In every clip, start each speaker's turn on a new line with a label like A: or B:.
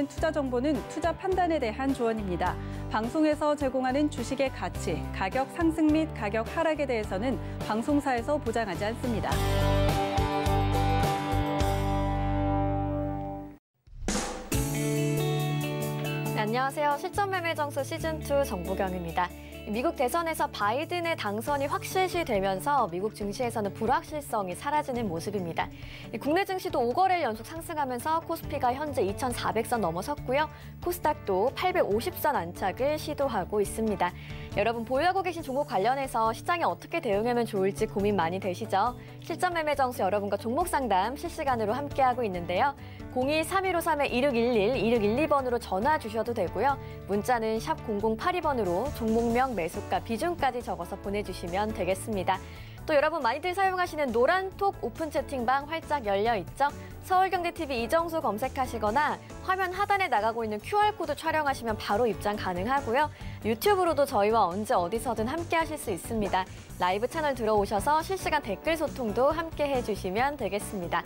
A: 있는 투자 정보는 투자 판단에 대한 조언입니다. 방송에서 제공하는 주식의 가치, 가격 상승 및 가격 하락에 대해서는 방송사에서 보장하지 않습니다. 네, 안녕하세요. 실전매매정수 시즌2 정보경입니다. 미국 대선에서 바이든의 당선이 확실시 되면서 미국 증시에서는 불확실성이 사라지는 모습입니다. 국내 증시도 5거래일 연속 상승하면서 코스피가 현재 2,400선 넘어섰고요. 코스닥도 850선 안착을 시도하고 있습니다. 여러분 보유하고 계신 종목 관련해서 시장에 어떻게 대응하면 좋을지 고민 많이 되시죠? 실전 매매 정수 여러분과 종목 상담 실시간으로 함께하고 있는데요. 02-3153-2611, 2612번으로 전화 주셔도 되고요. 문자는 샵 0082번으로 종목명, 매수가, 비중까지 적어서 보내주시면 되겠습니다. 또 여러분 많이들 사용하시는 노란톡 오픈 채팅방 활짝 열려 있죠? 서울경제TV 이정수 검색하시거나 화면 하단에 나가고 있는 QR코드 촬영하시면 바로 입장 가능하고요. 유튜브로도 저희와 언제 어디서든 함께 하실 수 있습니다. 라이브 채널 들어오셔서 실시간 댓글 소통도 함께 해주시면 되겠습니다.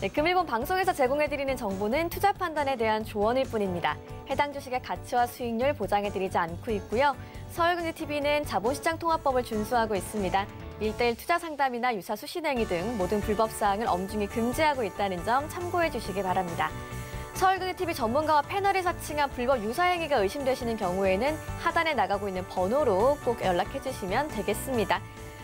A: 네, 금일본 방송에서 제공해드리는 정보는 투자 판단에 대한 조언일 뿐입니다. 해당 주식의 가치와 수익률 보장해드리지 않고 있고요. 서울경제TV는 자본시장통합법을 준수하고 있습니다. 일대일 투자 상담이나 유사 수신행위 등 모든 불법 사항을 엄중히 금지하고 있다는 점 참고해 주시기 바랍니다. 서울경제TV 전문가와 패널이 사칭한 불법 유사행위가 의심되시는 경우에는 하단에 나가고 있는 번호로 꼭 연락해 주시면 되겠습니다.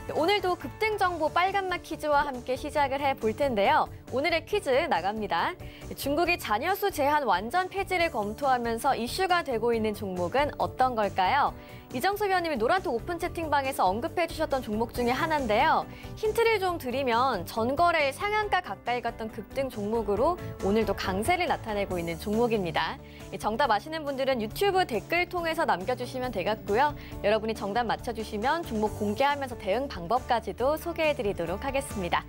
A: 네, 오늘도 급등 정보 빨간마 퀴즈와 함께 시작을 해 볼 텐데요. 오늘의 퀴즈 나갑니다. 중국이 자녀 수 제한 완전 폐지를 검토하면서 이슈가 되고 있는 종목은 어떤 걸까요? 이정수 위원님이 노란톡 오픈 채팅방에서 언급해 주셨던 종목 중에 하나인데요. 힌트를 좀 드리면 전거래의 상한가 가까이 갔던 급등 종목으로 오늘도 강세를 나타내고 있는 종목입니다. 정답 아시는 분들은 유튜브 댓글 통해서 남겨주시면 되겠고요. 여러분이 정답 맞춰주시면 종목 공개하면서 대응 방법까지도 소개해드리도록 하겠습니다.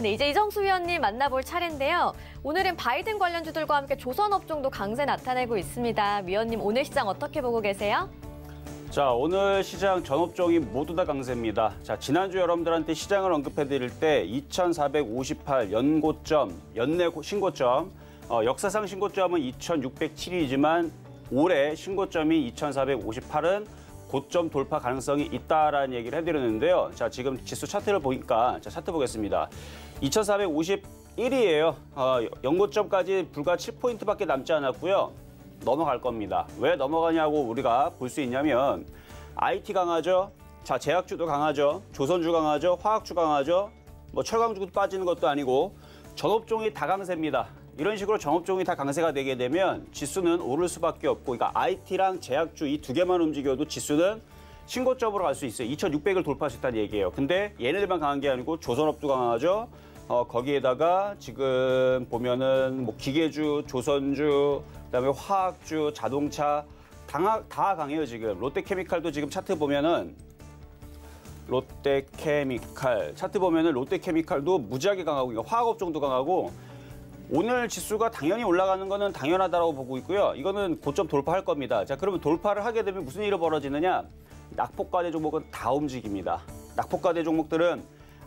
A: 네, 이제 이정수 위원님 만나볼 차례인데요. 오늘은 바이든 관련주들과 함께 조선업종도 강세 나타내고 있습니다. 위원님, 오늘 시장 어떻게 보고 계세요?
B: 자, 오늘 시장 전업종이 모두 다 강세입니다. 자, 지난주 여러분들한테 시장을 언급해 드릴 때 2458 연고점, 연내 신고점, 어, 역사상 신고점은 2607이지만 올해 신고점이 2458은 고점 돌파 가능성이 있다라는 얘기를 해드렸는데요. 자, 지금 지수 차트를 보니까 자, 차트 보겠습니다. 2451이에요. 어, 아, 연고점까지 불과 7포인트밖에 남지 않았고요. 넘어갈 겁니다. 왜 넘어가냐고 우리가 볼 수 있냐면 IT 강하죠. 자, 제약주도 강하죠. 조선주 강하죠. 화학주 강하죠. 뭐 철강주도 빠지는 것도 아니고 전업종이 다 강세입니다. 이런 식으로 전업종이 다 강세가 되게 되면 지수는 오를 수밖에 없고 그러니까 IT랑 제약주 이 두 개만 움직여도 지수는 신고점으로 갈 수 있어요. 2600을 돌파할 수다는 얘기예요. 근데 얘네들만 강한 게 아니고 조선업도 강하죠. 어, 거기에다가 지금 보면은 뭐 기계주, 조선주, 그다음에 화학주, 자동차 다, 다 강해요 지금. 롯데케미칼도 지금 차트 보면은 롯데케미칼 차트 보면은 롯데케미칼도 무지하게 강하고 그러니까 화학업종도 강하고 오늘 지수가 당연히 올라가는 거는 당연하다고 보고 있고요. 이거는 고점 돌파할 겁니다. 자 그러면 돌파를 하게 되면 무슨 일이 벌어지느냐? 낙폭과대 종목은 다 움직입니다. 낙폭과대 종목들은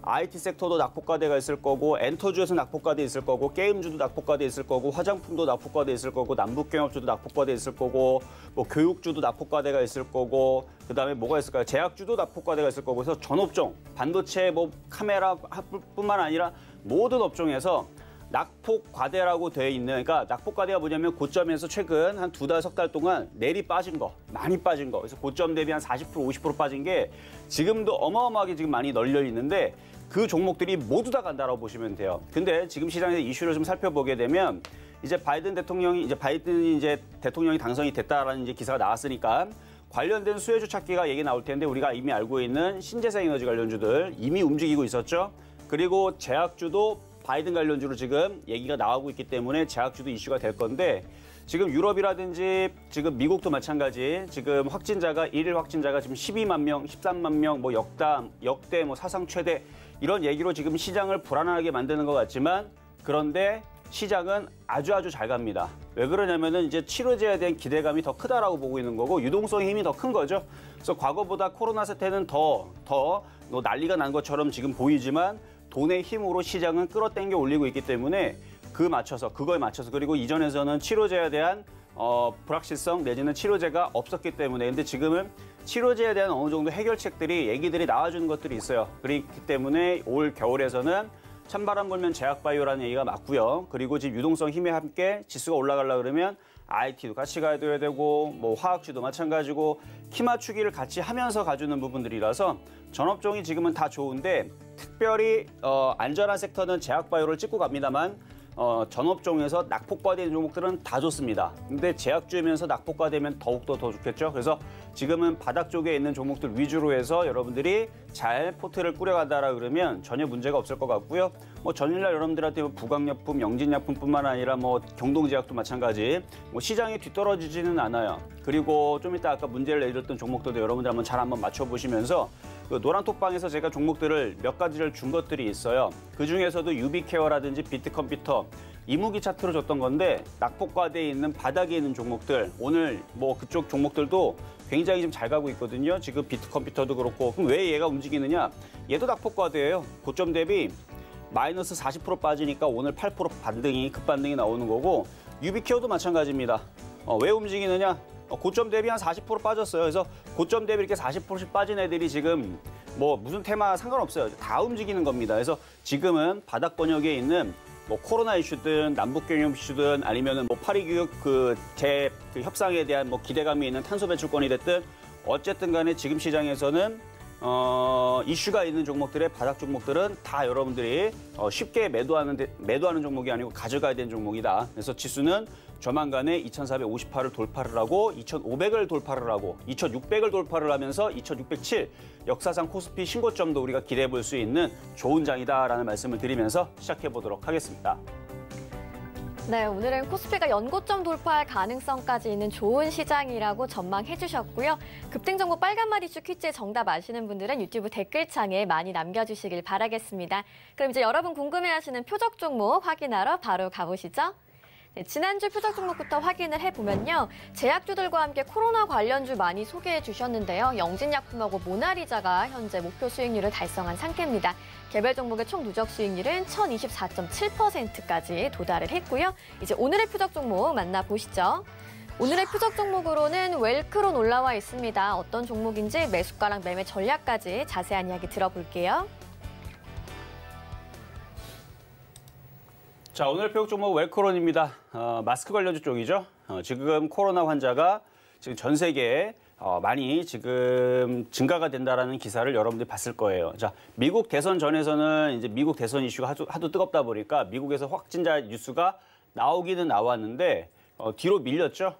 B: IT 섹터도 낙폭과대가 있을 거고 엔터주에서 낙폭과대 있을 거고 게임주도 낙폭과대 있을 거고 화장품도 낙폭과대 있을 거고 남북경협주도 낙폭과대 있을 거고 뭐 교육주도 낙폭과대가 있을 거고 그다음에 뭐가 있을까요? 제약주도 낙폭과대가 있을 거고 그래서 전업종 반도체 뭐 카메라뿐만 아니라 모든 업종에서 낙폭과대라고 되어 있는 그러니까 낙폭과대가 뭐냐면 고점에서 최근 한 두 달 석 달 동안 내리 빠진 거 많이 빠진 거 그래서 고점 대비 한40% 50% 빠진 게 지금도 어마어마하게 지금 많이 널려 있는데 그 종목들이 모두 다 간다라고 보시면 돼요. 근데 지금 시장의 이슈를 좀 살펴보게 되면 이제 바이든 대통령이 이제 바이든이 이제 대통령이 당선이 됐다라는 이제 기사가 나왔으니까 관련된 수혜주 찾기가 얘기 나올 텐데 우리가 이미 알고 있는 신재생 에너지 관련주들 이미 움직이고 있었죠. 그리고 제약주도 바이든 관련주로 지금 얘기가 나오고 있기 때문에 제약주도 이슈가 될 건데 지금 유럽이라든지 지금 미국도 마찬가지 지금 확진자가 일일 확진자가 지금 12만 명, 13만 명 뭐 역담, 역대 뭐 사상 최대 이런 얘기로 지금 시장을 불안하게 만드는 것 같지만 그런데 시장은 아주 아주 잘 갑니다. 왜 그러냐면은 이제 치료제에 대한 기대감이 더 크다라고 보고 있는 거고 유동성 힘이 더 큰 거죠. 그래서 과거보다 코로나 사태는 더더 뭐 난리가 난 것처럼 지금 보이지만 돈의 힘으로 시장은 끌어당겨 올리고 있기 때문에 그 맞춰서 그거에 맞춰서 그리고 이전에서는 치료제에 대한 어, 불확실성 내지는 치료제가 없었기 때문에 근데 지금은 치료제에 대한 어느 정도 해결책들이 얘기들이 나와주는 것들이 있어요. 그렇기 때문에 올 겨울에서는 찬바람 불면 제약바이오라는 얘기가 맞고요. 그리고 지금 유동성 힘에 함께 지수가 올라가려 그러면 IT도 같이 가야 되고 뭐 화학주도 마찬가지고 키 맞추기를 같이 하면서 가주는 부분들이라서 전업종이 지금은 다 좋은데 특별히 어, 안전한 섹터는 제약바이오를 찍고 갑니다만 어, 전업종에서 낙폭과 되는 종목들은 다 좋습니다. 근데 제약주면서 낙폭과되면 더욱더 더 좋겠죠. 그래서 지금은 바닥 쪽에 있는 종목들 위주로 해서 여러분들이 잘 포트를 꾸려가다라 그러면 전혀 문제가 없을 것 같고요. 뭐 전일날 여러분들한테 뭐 부강약품, 영진약품뿐만 아니라 뭐 경동제약도 마찬가지. 뭐 시장이 뒤떨어지지는 않아요. 그리고 좀 이따 아까 문제를 내드렸던 종목들도 여러분들 한번 잘 한번 맞춰보시면서 그 노란톡방에서 제가 종목들을 몇 가지를 준 것들이 있어요. 그 중에서도 유비케어라든지 비트컴퓨터, 이무기 차트로 줬던 건데 낙폭과대에 있는 바닥에 있는 종목들 오늘 뭐 그쪽 종목들도 굉장히 좀 잘 가고 있거든요. 지금 비트 컴퓨터도 그렇고 그럼 왜 얘가 움직이느냐? 얘도 낙폭과대예요. 고점 대비 마이너스 40% 빠지니까 오늘 8% 반등이 급반등이 나오는 거고 유비케어도 마찬가지입니다. 어, 왜 움직이느냐? 어, 고점 대비 한 40% 빠졌어요. 그래서 고점 대비 이렇게 40%씩 빠진 애들이 지금 뭐 무슨 테마 상관없어요. 다 움직이는 겁니다. 그래서 지금은 바닥 권역에 있는 뭐 코로나 이슈든 남북 경협 이슈든 아니면은 뭐 파리 교육 그제 그 협상에 대한 뭐 기대감이 있는 탄소 배출권이 됐든 어쨌든 간에 지금 시장에서는 어, 이슈가 있는 종목들의 바닥 종목들은 다 여러분들이 어, 쉽게 매도하는 데, 매도하는 종목이 아니고 가져가야 되는 종목이다. 그래서 지수는 조만간에 2458을 돌파를 하고 2500을 돌파를 하고 2600을 돌파를 하면서 2607 역사상 코스피 신고점도 우리가 기대해 볼 수 있는 좋은 장이다라는 말씀을 드리면서 시작해 보도록 하겠습니다.
A: 네, 오늘은 코스피가 연고점 돌파할 가능성까지 있는 좋은 시장이라고 전망해 주셨고요. 급등정보 빨간맛 이슈 퀴즈의 정답 아시는 분들은 유튜브 댓글창에 많이 남겨주시길 바라겠습니다. 그럼 이제 여러분 궁금해하시는 표적 종목 확인하러 바로 가보시죠. 네, 지난주 표적 종목부터 확인을 해보면요. 제약주들과 함께 코로나 관련주 많이 소개해 주셨는데요. 영진약품하고 모나리자가 현재 목표 수익률을 달성한 상태입니다. 개별 종목의 총 누적 수익률은 1024.7%까지 도달을 했고요. 이제 오늘의 표적 종목 만나보시죠. 오늘의 표적 종목으로는 웰크론 올라와 있습니다. 어떤 종목인지 매수가랑 매매 전략까지 자세한 이야기 들어볼게요.
B: 자, 오늘 표육 종목 웰코론입니다. 어, 마스크 관련주 쪽이죠. 어, 지금 코로나 환자가 지금 전 세계에 어, 많이 지금 증가가 된다라는 기사를 여러분들이 봤을 거예요. 자, 미국 대선 전에서는 이제 미국 대선 이슈가 하도, 하도 뜨겁다 보니까 미국에서 확진자 뉴스가 나오기는 나왔는데 어, 뒤로 밀렸죠.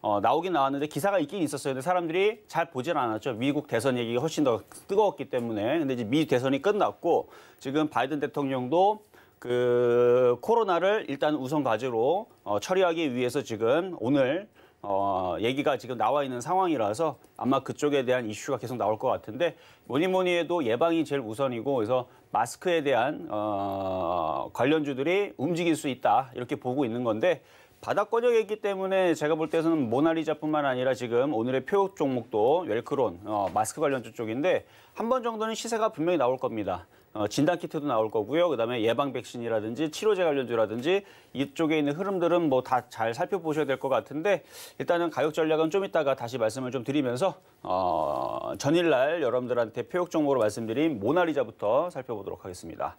B: 어, 나오긴 나왔는데 기사가 있긴 있었어요. 근데 사람들이 잘보질 않았죠. 미국 대선 얘기가 훨씬 더 뜨거웠기 때문에. 근데 이제 미 대선이 끝났고 지금 바이든 대통령도 그 코로나를 일단 우선 과제로 어, 처리하기 위해서 지금 오늘 어, 얘기가 지금 나와 있는 상황이라서 아마 그쪽에 대한 이슈가 계속 나올 것 같은데 뭐니 뭐니 해도 예방이 제일 우선이고 그래서 마스크에 대한 어, 관련주들이 움직일 수 있다 이렇게 보고 있는 건데 바닥권역에 있기 때문에 제가 볼 때는 모나리자뿐만 아니라 지금 오늘의 표육 종목도 웰크론 어, 마스크 관련주 쪽인데 한 번 정도는 시세가 분명히 나올 겁니다. 어, 진단 키트도 나올 거고요. 그다음에 예방 백신이라든지 치료제 관련주라든지 이쪽에 있는 흐름들은 뭐 다 잘 살펴보셔야 될 것 같은데 일단은 가격 전략은 좀 이따가 다시 말씀을 좀 드리면서 어, 전일날 여러분들한테 표역 종목으로 말씀드린 모나리자부터 살펴보도록 하겠습니다.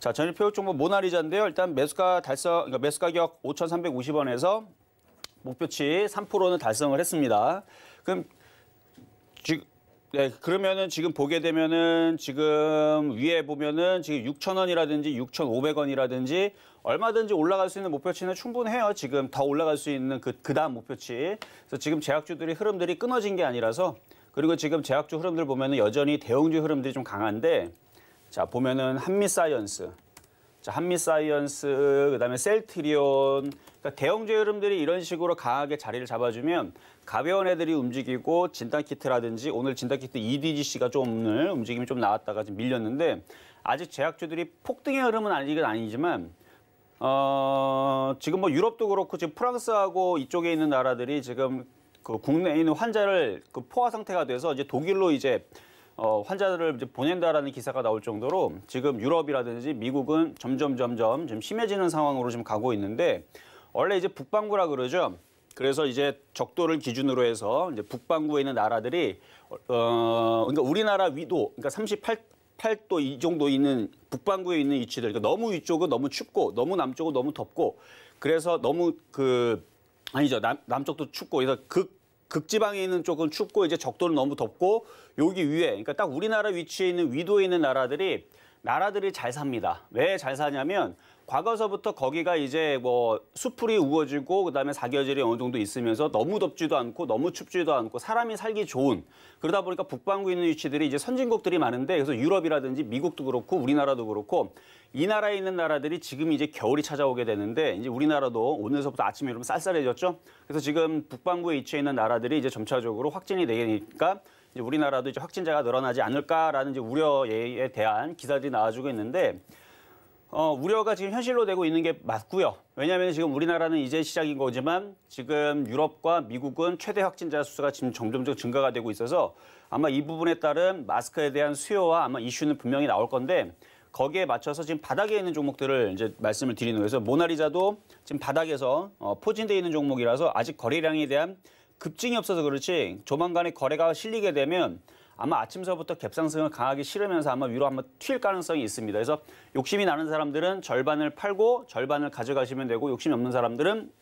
B: 자, 전일 표역 종목 모나리자인데요. 일단 매수가 달성 그러니까 매수 가격 5,350원에서 목표치 3%는 달성을 했습니다. 그럼 네, 그러면은 지금 보게 되면은 지금 위에 보면은 지금 6,000원이라든지 6,500원이라든지 얼마든지 올라갈 수 있는 목표치는 충분해요. 지금 더 올라갈 수 있는 그, 그 다음 목표치. 그래서 지금 제약주들이 흐름들이 끊어진 게 아니라서 그리고 지금 제약주 흐름들 보면은 여전히 대형주 흐름들이 좀 강한데 자, 보면은 한미사이언스. 자, 한미사이언스, 그다음에 셀트리온, 그러니까 대형제 흐름들이 이런 식으로 강하게 자리를 잡아주면 가벼운 애들이 움직이고 진단키트라든지 오늘 진단키트 EDGC가 좀 오늘 움직임이 좀 나왔다가 지금 밀렸는데 아직 제약주들이 폭등의 흐름은 아직긴 아니지만 어, 지금 뭐 유럽도 그렇고 지금 프랑스하고 이쪽에 있는 나라들이 지금 그 국내에 있는 환자를 그 포화 상태가 돼서 이제 독일로 이제 어, 환자들을 이제 보낸다라는 기사가 나올 정도로 지금 유럽이라든지 미국은 점점 점점 좀 심해지는 상황으로 지금 가고 있는데 원래 이제 북반구라 그러죠. 그래서 이제 적도를 기준으로 해서 이제 북반구에 있는 나라들이 어, 어 그러니까 우리나라 위도 그러니까 38 8도 이 정도 있는 북반구에 있는 위치들 그러니까 너무 위쪽은 너무 춥고 너무 남쪽은 너무 덥고 그래서 너무 그 아니죠 남, 남쪽도 춥고 그래서 극 극지방에 있는 쪽은 춥고 이제 적도는 너무 덥고 여기 위에 그러니까 딱 우리나라 위치에 있는 위도에 있는 나라들이 나라들이 잘 삽니다. 왜 잘 사냐면 과거서부터 거기가 이제 뭐 수풀이 우거지고 그다음에 사계절이 어느 정도 있으면서 너무 덥지도 않고 너무 춥지도 않고 사람이 살기 좋은 그러다 보니까 북반구 있는 위치들이 이제 선진국들이 많은데 그래서 유럽이라든지 미국도 그렇고 우리나라도 그렇고 이 나라에 있는 나라들이 지금 이제 겨울이 찾아오게 되는데 이제 우리나라도 오늘서부터 아침에 여러분 쌀쌀해졌죠. 그래서 지금 북반구에 위치해 있는 나라들이 이제 점차적으로 확진이 되니까 이제 우리나라도 이제 확진자가 늘어나지 않을까라는 이제 우려에 대한 기사들이 나와주고 있는데 어, 우려가 지금 현실로 되고 있는 게 맞고요. 왜냐하면 지금 우리나라는 이제 시작인 거지만 지금 유럽과 미국은 최대 확진자 수가 지금 점점점 증가가 되고 있어서 아마 이 부분에 따른 마스크에 대한 수요와 아마 이슈는 분명히 나올 건데 거기에 맞춰서 지금 바닥에 있는 종목들을 이제 말씀을 드리는 거예요. 그래서 모나리자도 지금 바닥에서 어, 포진돼 있는 종목이라서 아직 거래량에 대한 급증이 없어서 그렇지 조만간에 거래가 실리게 되면 아마 아침서부터 갭상승을 강하게 실으면서 아마 위로 한번 튈 가능성이 있습니다. 그래서 욕심이 나는 사람들은 절반을 팔고 절반을 가져가시면 되고 욕심이 없는 사람들은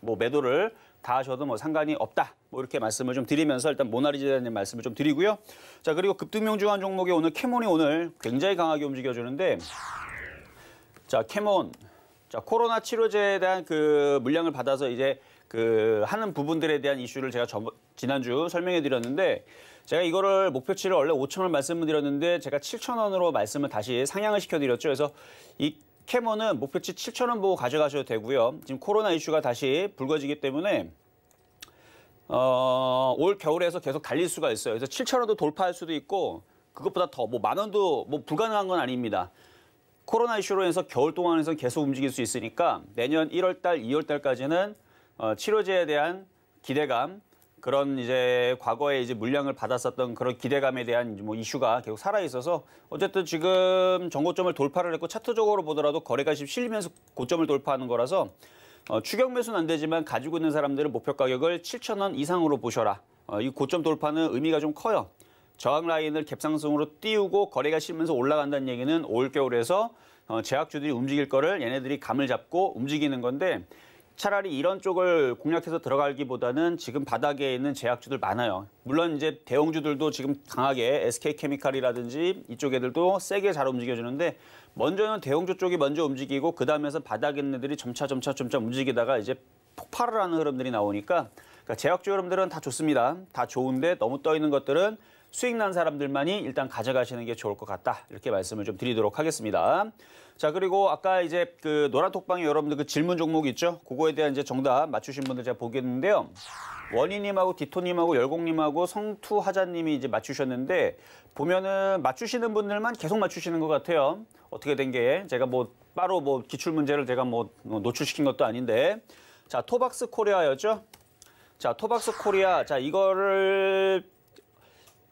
B: 뭐 매도를 다 하셔도 뭐 상관이 없다. 뭐 이렇게 말씀을 좀 드리면서 일단 모나리자님 말씀을 좀 드리고요. 자 그리고 급등명중한 종목에 오늘 캐몬이 오늘 굉장히 강하게 움직여주는데 자 캐몬 자 코로나 치료제에 대한 그 물량을 받아서 이제 그 하는 부분들에 대한 이슈를 제가 저, 지난주 설명해 드렸는데 제가 이거를 목표치를 원래 5천 원 말씀을 드렸는데 제가 7천 원으로 말씀을 다시 상향을 시켜드렸죠. 그래서 이 캐머는 목표치 7천 원 보고 가져가셔도 되고요. 지금 코로나 이슈가 다시 불거지기 때문에 어, 올 겨울에서 계속 달릴 수가 있어요. 그래서 7천 원도 돌파할 수도 있고 그것보다 더 뭐 만 원도 뭐 불가능한 건 아닙니다. 코로나 이슈로 해서 겨울 동안에서 계속 움직일 수 있으니까 내년 1월 달, 2월 달까지는 어, 치료제에 대한 기대감 그런 이제 과거에 이제 물량을 받았었던 그런 기대감에 대한 뭐 이슈가 계속 살아 있어서 어쨌든 지금 정고점을 돌파를 했고 차트적으로 보더라도 거래가 지금 실리면서 고점을 돌파하는 거라서 어, 추격 매수는 안 되지만 가지고 있는 사람들은 목표 가격을 7천 원 이상으로 보셔라. 어, 이 고점 돌파는 의미가 좀 커요. 저항 라인을 갭상승으로 띄우고 거래가 실면서 올라간다는 얘기는 올겨울에서 어, 제약주들이 움직일 거를 얘네들이 감을 잡고 움직이는 건데 차라리 이런 쪽을 공략해서 들어가기보다는 지금 바닥에 있는 제약주들 많아요. 물론 이제 대형주들도 지금 강하게 SK케미칼이라든지 이쪽 애들도 세게 잘 움직여주는데 먼저는 대형주 쪽이 먼저 움직이고 그다음에서 바닥에 있는 애들이 점차 점차 점차 움직이다가 이제 폭발을 하는 흐름들이 나오니까 그러니까 제약주 여러분들은다 좋습니다. 다 좋은데 너무 떠 있는 것들은 수익 난 사람들만이 일단 가져가시는 게 좋을 것 같다. 이렇게 말씀을 좀 드리도록 하겠습니다. 자 그리고 아까 이제 그 노란톡방에 여러분들 그 질문 종목 있죠? 그거에 대한 이제 정답 맞추신 분들 제가 보겠는데요. 원희님하고 디토님하고 열공님하고 성투하자님이 이제 맞추셨는데 보면은 맞추시는 분들만 계속 맞추시는 것 같아요. 어떻게 된 게 제가 뭐 바로 뭐 기출 문제를 제가 뭐 노출시킨 것도 아닌데 자 토박스 코리아였죠? 자 토박스 코리아 자 이거를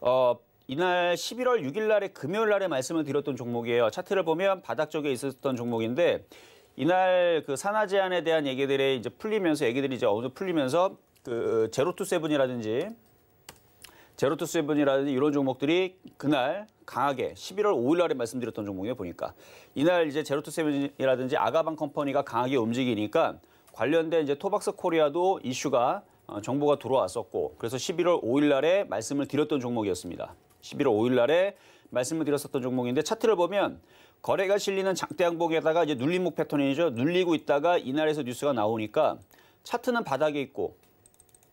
B: 어 이날 11월 6일 날에 금요일 날에 말씀을 드렸던 종목이에요. 차트를 보면 바닥 쪽에 있었던 종목인데 이날 그 산화 제한에 대한 얘기들이 이제 풀리면서 얘기들이 이제 어느 풀리면서 그 제로투 세븐이라든지 제로투 세븐이라든지 이런 종목들이 그날 강하게 11월 5일 날에 말씀드렸던 종목이에요 보니까 이날 이제 제로투 세븐이라든지 아가방 컴퍼니가 강하게 움직이니까 관련된 이제 토박스 코리아도 이슈가 어, 정보가 들어왔었고 그래서 11월 5일 날에 말씀을 드렸던 종목이었습니다. 11월 5일 날에 말씀을 드렸었던 종목인데 차트를 보면 거래가 실리는 장대 양봉에다가 이제 눌림목 패턴이죠. 눌리고 있다가 이날에서 뉴스가 나오니까 차트는 바닥에 있고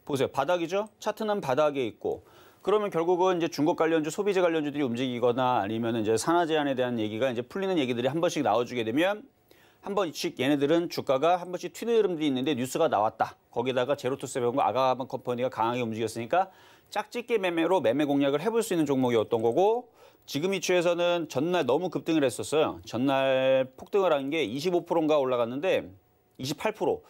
B: 보세요. 바닥이죠. 차트는 바닥에 있고 그러면 결국은 이제 중국 관련주, 소비재 관련주들이 움직이거나 아니면 이제 산화 제한에 대한 얘기가 이제 풀리는 얘기들이 한 번씩 나와주게 되면 한 번씩 얘네들은 주가가 한 번씩 튀는 흐름들이 있는데 뉴스가 나왔다. 거기다가 제로투세븐과 아가만 컴퍼니가 강하게 움직였으니까 짝짓기 매매로 매매 공략을 해볼 수 있는 종목이었던 거고 지금 이추에서는 전날 너무 급등을 했었어요. 전날 폭등을 한 게 25%인가 올라갔는데 28%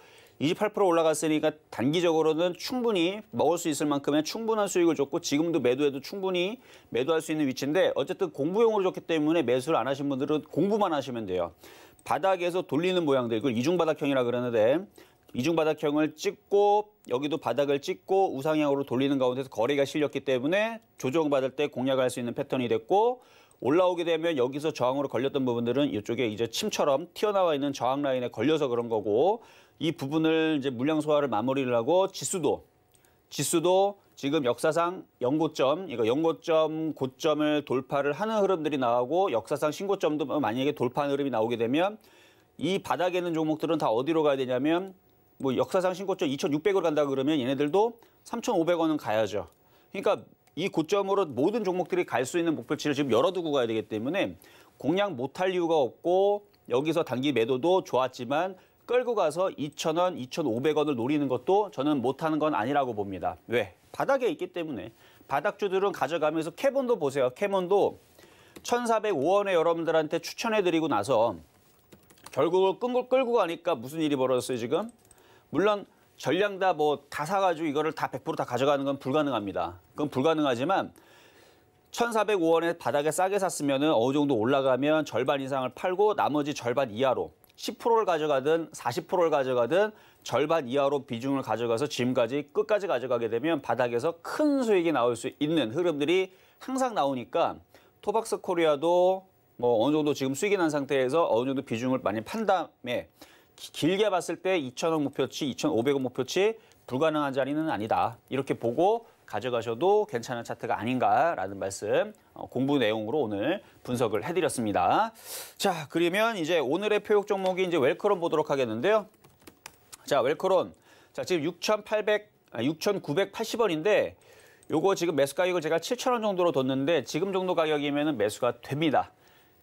B: 28% 올라갔으니까 단기적으로는 충분히 먹을 수 있을 만큼의 충분한 수익을 줬고 지금도 매도해도 충분히 매도할 수 있는 위치인데 어쨌든 공부용으로 줬기 때문에 매수를 안 하신 분들은 공부만 하시면 돼요. 바닥에서 돌리는 모양들 이걸 이중바닥형이라 그러는데 이중바닥형을 찍고 여기도 바닥을 찍고 우상향으로 돌리는 가운데서 거리가 실렸기 때문에 조정받을 때 공략할 수 있는 패턴이 됐고 올라오게 되면 여기서 저항으로 걸렸던 부분들은 이쪽에 이제 침처럼 튀어나와 있는 저항 라인에 걸려서 그런 거고 이 부분을 이제 물량 소화를 마무리를 하고 지수도 지수도 지금 역사상 연고점, 이거 연고점, 고점을 돌파를 하는 흐름들이 나오고 역사상 신고점도 만약에 돌파하 흐름이 나오게 되면 이 바닥에 있는 종목들은 다 어디로 가야 되냐면 뭐 역사상 신고점 2,600으로 간다 그러면 얘네들도 3,500원은 가야죠. 그러니까 이 고점으로 모든 종목들이 갈 수 있는 목표치를 지금 열어두고 가야 되기 때문에 공략 못할 이유가 없고 여기서 단기 매도도 좋았지만 끌고 가서 2,000원, 2,500원을 노리는 것도 저는 못하는 건 아니라고 봅니다. 왜? 바닥에 있기 때문에 바닥주들은 가져가면서 캐본도 보세요. 캐본도 1,405원에 여러분들한테 추천해드리고 나서 결국은 끌고, 끌고 가니까 무슨 일이 벌어졌어요, 지금? 물론 전량 다 뭐다 뭐 사가지고 이거를 다 100%다 가져가는 건 불가능합니다. 그건 불가능하지만 1,405원에 바닥에 싸게 샀으면 어느 정도 올라가면 절반 이상을 팔고 나머지 절반 이하로 10%를 가져가든 40%를 가져가든 절반 이하로 비중을 가져가서 지금까지 끝까지 가져가게 되면 바닥에서 큰 수익이 나올 수 있는 흐름들이 항상 나오니까 토박스 코리아도 뭐 어느 정도 지금 수익이 난 상태에서 어느 정도 비중을 많이 판 다음에 길게 봤을 때 2,000원 목표치, 2 5 0 0억 목표치 불가능한 자리는 아니다. 이렇게 보고 가져가셔도 괜찮은 차트가 아닌가라는 말씀 어, 공부 내용으로 오늘 분석을 해드렸습니다. 자 그러면 이제 오늘의 표육 종목이 이제 웰크론 보도록 하겠는데요. 자 웰크론 자 지금 6,800 아, 6,980원인데 요거 지금 매수 가격을 제가 7,000원 정도로 뒀는데 지금 정도 가격이면 매수가 됩니다.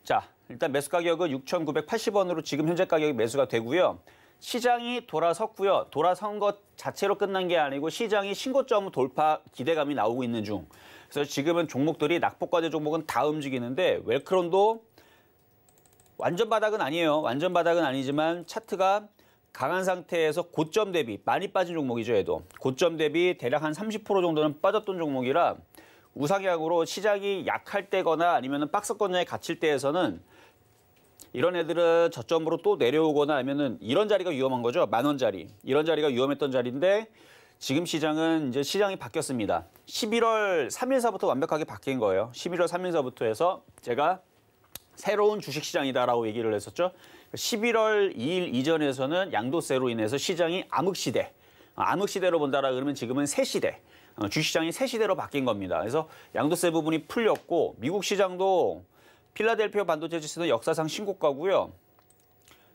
B: 자 일단 매수 가격은 6,980원으로 지금 현재 가격이 매수가 되고요. 시장이 돌아섰고요. 돌아선 것 자체로 끝난 게 아니고 시장이 신고점 돌파 기대감이 나오고 있는 중. 그래서 지금은 종목들이 낙폭과제 종목은 다 움직이는데 웰크론도 완전 바닥은 아니에요. 완전 바닥은 아니지만 차트가 강한 상태에서 고점 대비 많이 빠진 종목이죠. 얘도 고점 대비 대략 한 30% 정도는 빠졌던 종목이라 우상향으로 시장이 약할 때거나 아니면 박스권장에 갇힐 때에서는 이런 애들은 저점으로 또 내려오거나 하면은 이런 자리가 위험한 거죠. 만원자리 이런 자리가 위험했던 자리인데 지금 시장은 이제 시장이 바뀌었습니다. 11월 3일서부터 완벽하게 바뀐 거예요. 11월 3일서부터 해서 제가 새로운 주식시장이다라고 얘기를 했었죠. 11월 2일 이전에서는 양도세로 인해서 시장이 암흑시대, 암흑시대로 본다라 그러면 지금은 새시대, 어, 주시장이 식 새시대로 바뀐 겁니다. 그래서 양도세 부분이 풀렸고 미국 시장도 필라델피아 반도체 지수는 역사상 신고가고요.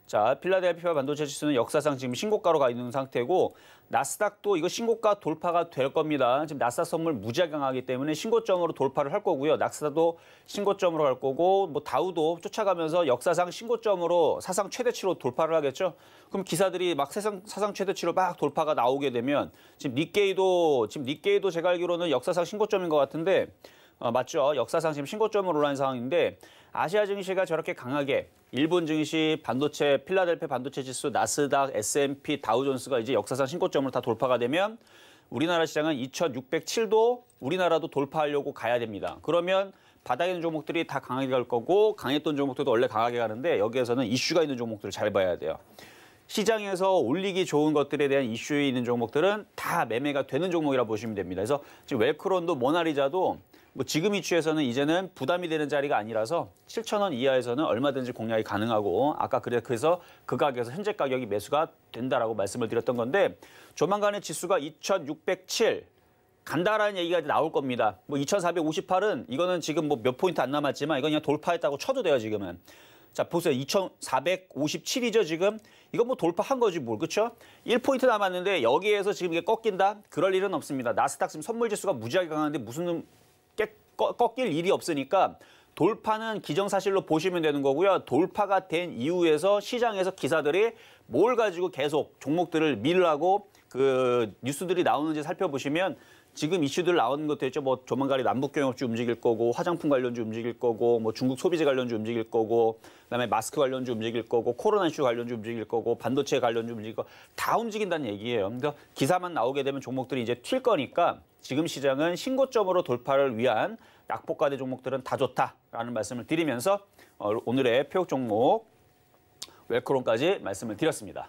B: 자, 필라델피아 반도체 지수는 역사상 지금 신고가로 가 있는 상태고 나스닥도 이거 신고가 돌파가 될 겁니다. 지금 나스닥 선물 무작하하기 때문에 신고점으로 돌파를 할 거고요. 낙스닥도 신고점으로 갈 거고 뭐 다우도 쫓아가면서 역사상 신고점으로 사상 최대치로 돌파를 하겠죠. 그럼 기사들이 막 세상, 사상 최대치로 막 돌파가 나오게 되면 지금 니케이도 지금 니케이도 제가 알기로는 역사상 신고점인 것 같은데 어, 맞죠. 역사상 지금 신고점으로 올라온 상황인데 아시아 증시가 저렇게 강하게 일본 증시, 반도체, 필라델피아 반도체 지수, 나스닥, S&P, 다우존스가 이제 역사상 신고점으로 다 돌파가 되면 우리나라 시장은 2607도 우리나라도 돌파하려고 가야 됩니다. 그러면 바닥에 있는 종목들이 다 강하게 갈 거고 강했던 종목들도 원래 강하게 가는데 여기에서는 이슈가 있는 종목들을 잘 봐야 돼요. 시장에서 올리기 좋은 것들에 대한 이슈에 있는 종목들은 다 매매가 되는 종목이라 고 보시면 됩니다. 그래서 지금 웰크론도 모나리자도 뭐 지금 이추에서는 이제는 부담이 되는 자리가 아니라서 7천 원 이하에서는 얼마든지 공략이 가능하고 아까 그래서 그 가격에서 현재 가격이 매수가 된다라고 말씀을 드렸던 건데 조만간에 지수가 2,607 간다라는 얘기가 나올 겁니다. 뭐 2,458은 이거는 지금 뭐 몇 포인트 안 남았지만 이건 그냥 돌파했다고 쳐도 돼요 지금은. 자 보세요. 2,457이죠 지금. 이건 뭐 돌파한 거지 뭘그쵸 1포인트 남았는데 여기에서 지금 이게 꺾인다? 그럴 일은 없습니다. 나스닥 지금 선물지수가 무지하게 강한데 무슨 깨, 꺾일 일이 없으니까 돌파는 기정사실로 보시면 되는 거고요. 돌파가 된 이후에서 시장에서 기사들이 뭘 가지고 계속 종목들을 밀라고 그 뉴스들이 나오는지 살펴보시면 지금 이슈들 나오는 것도 있죠. 뭐 조만간에 남북경협주 움직일 거고 화장품 관련주 움직일 거고 뭐 중국 소비재 관련주 움직일 거고 그다음에 마스크 관련주 움직일 거고 코로나 이슈 관련주 움직일 거고 반도체 관련주 움직일 거 다 움직인다는 얘기예요. 그러니까 기사만 나오게 되면 종목들이 이제 튈 거니까 지금 시장은 신고점으로 돌파를 위한 약폭가대 종목들은 다 좋다라는 말씀을 드리면서 어, 오늘의 표적 종목 웰크론까지 말씀을 드렸습니다.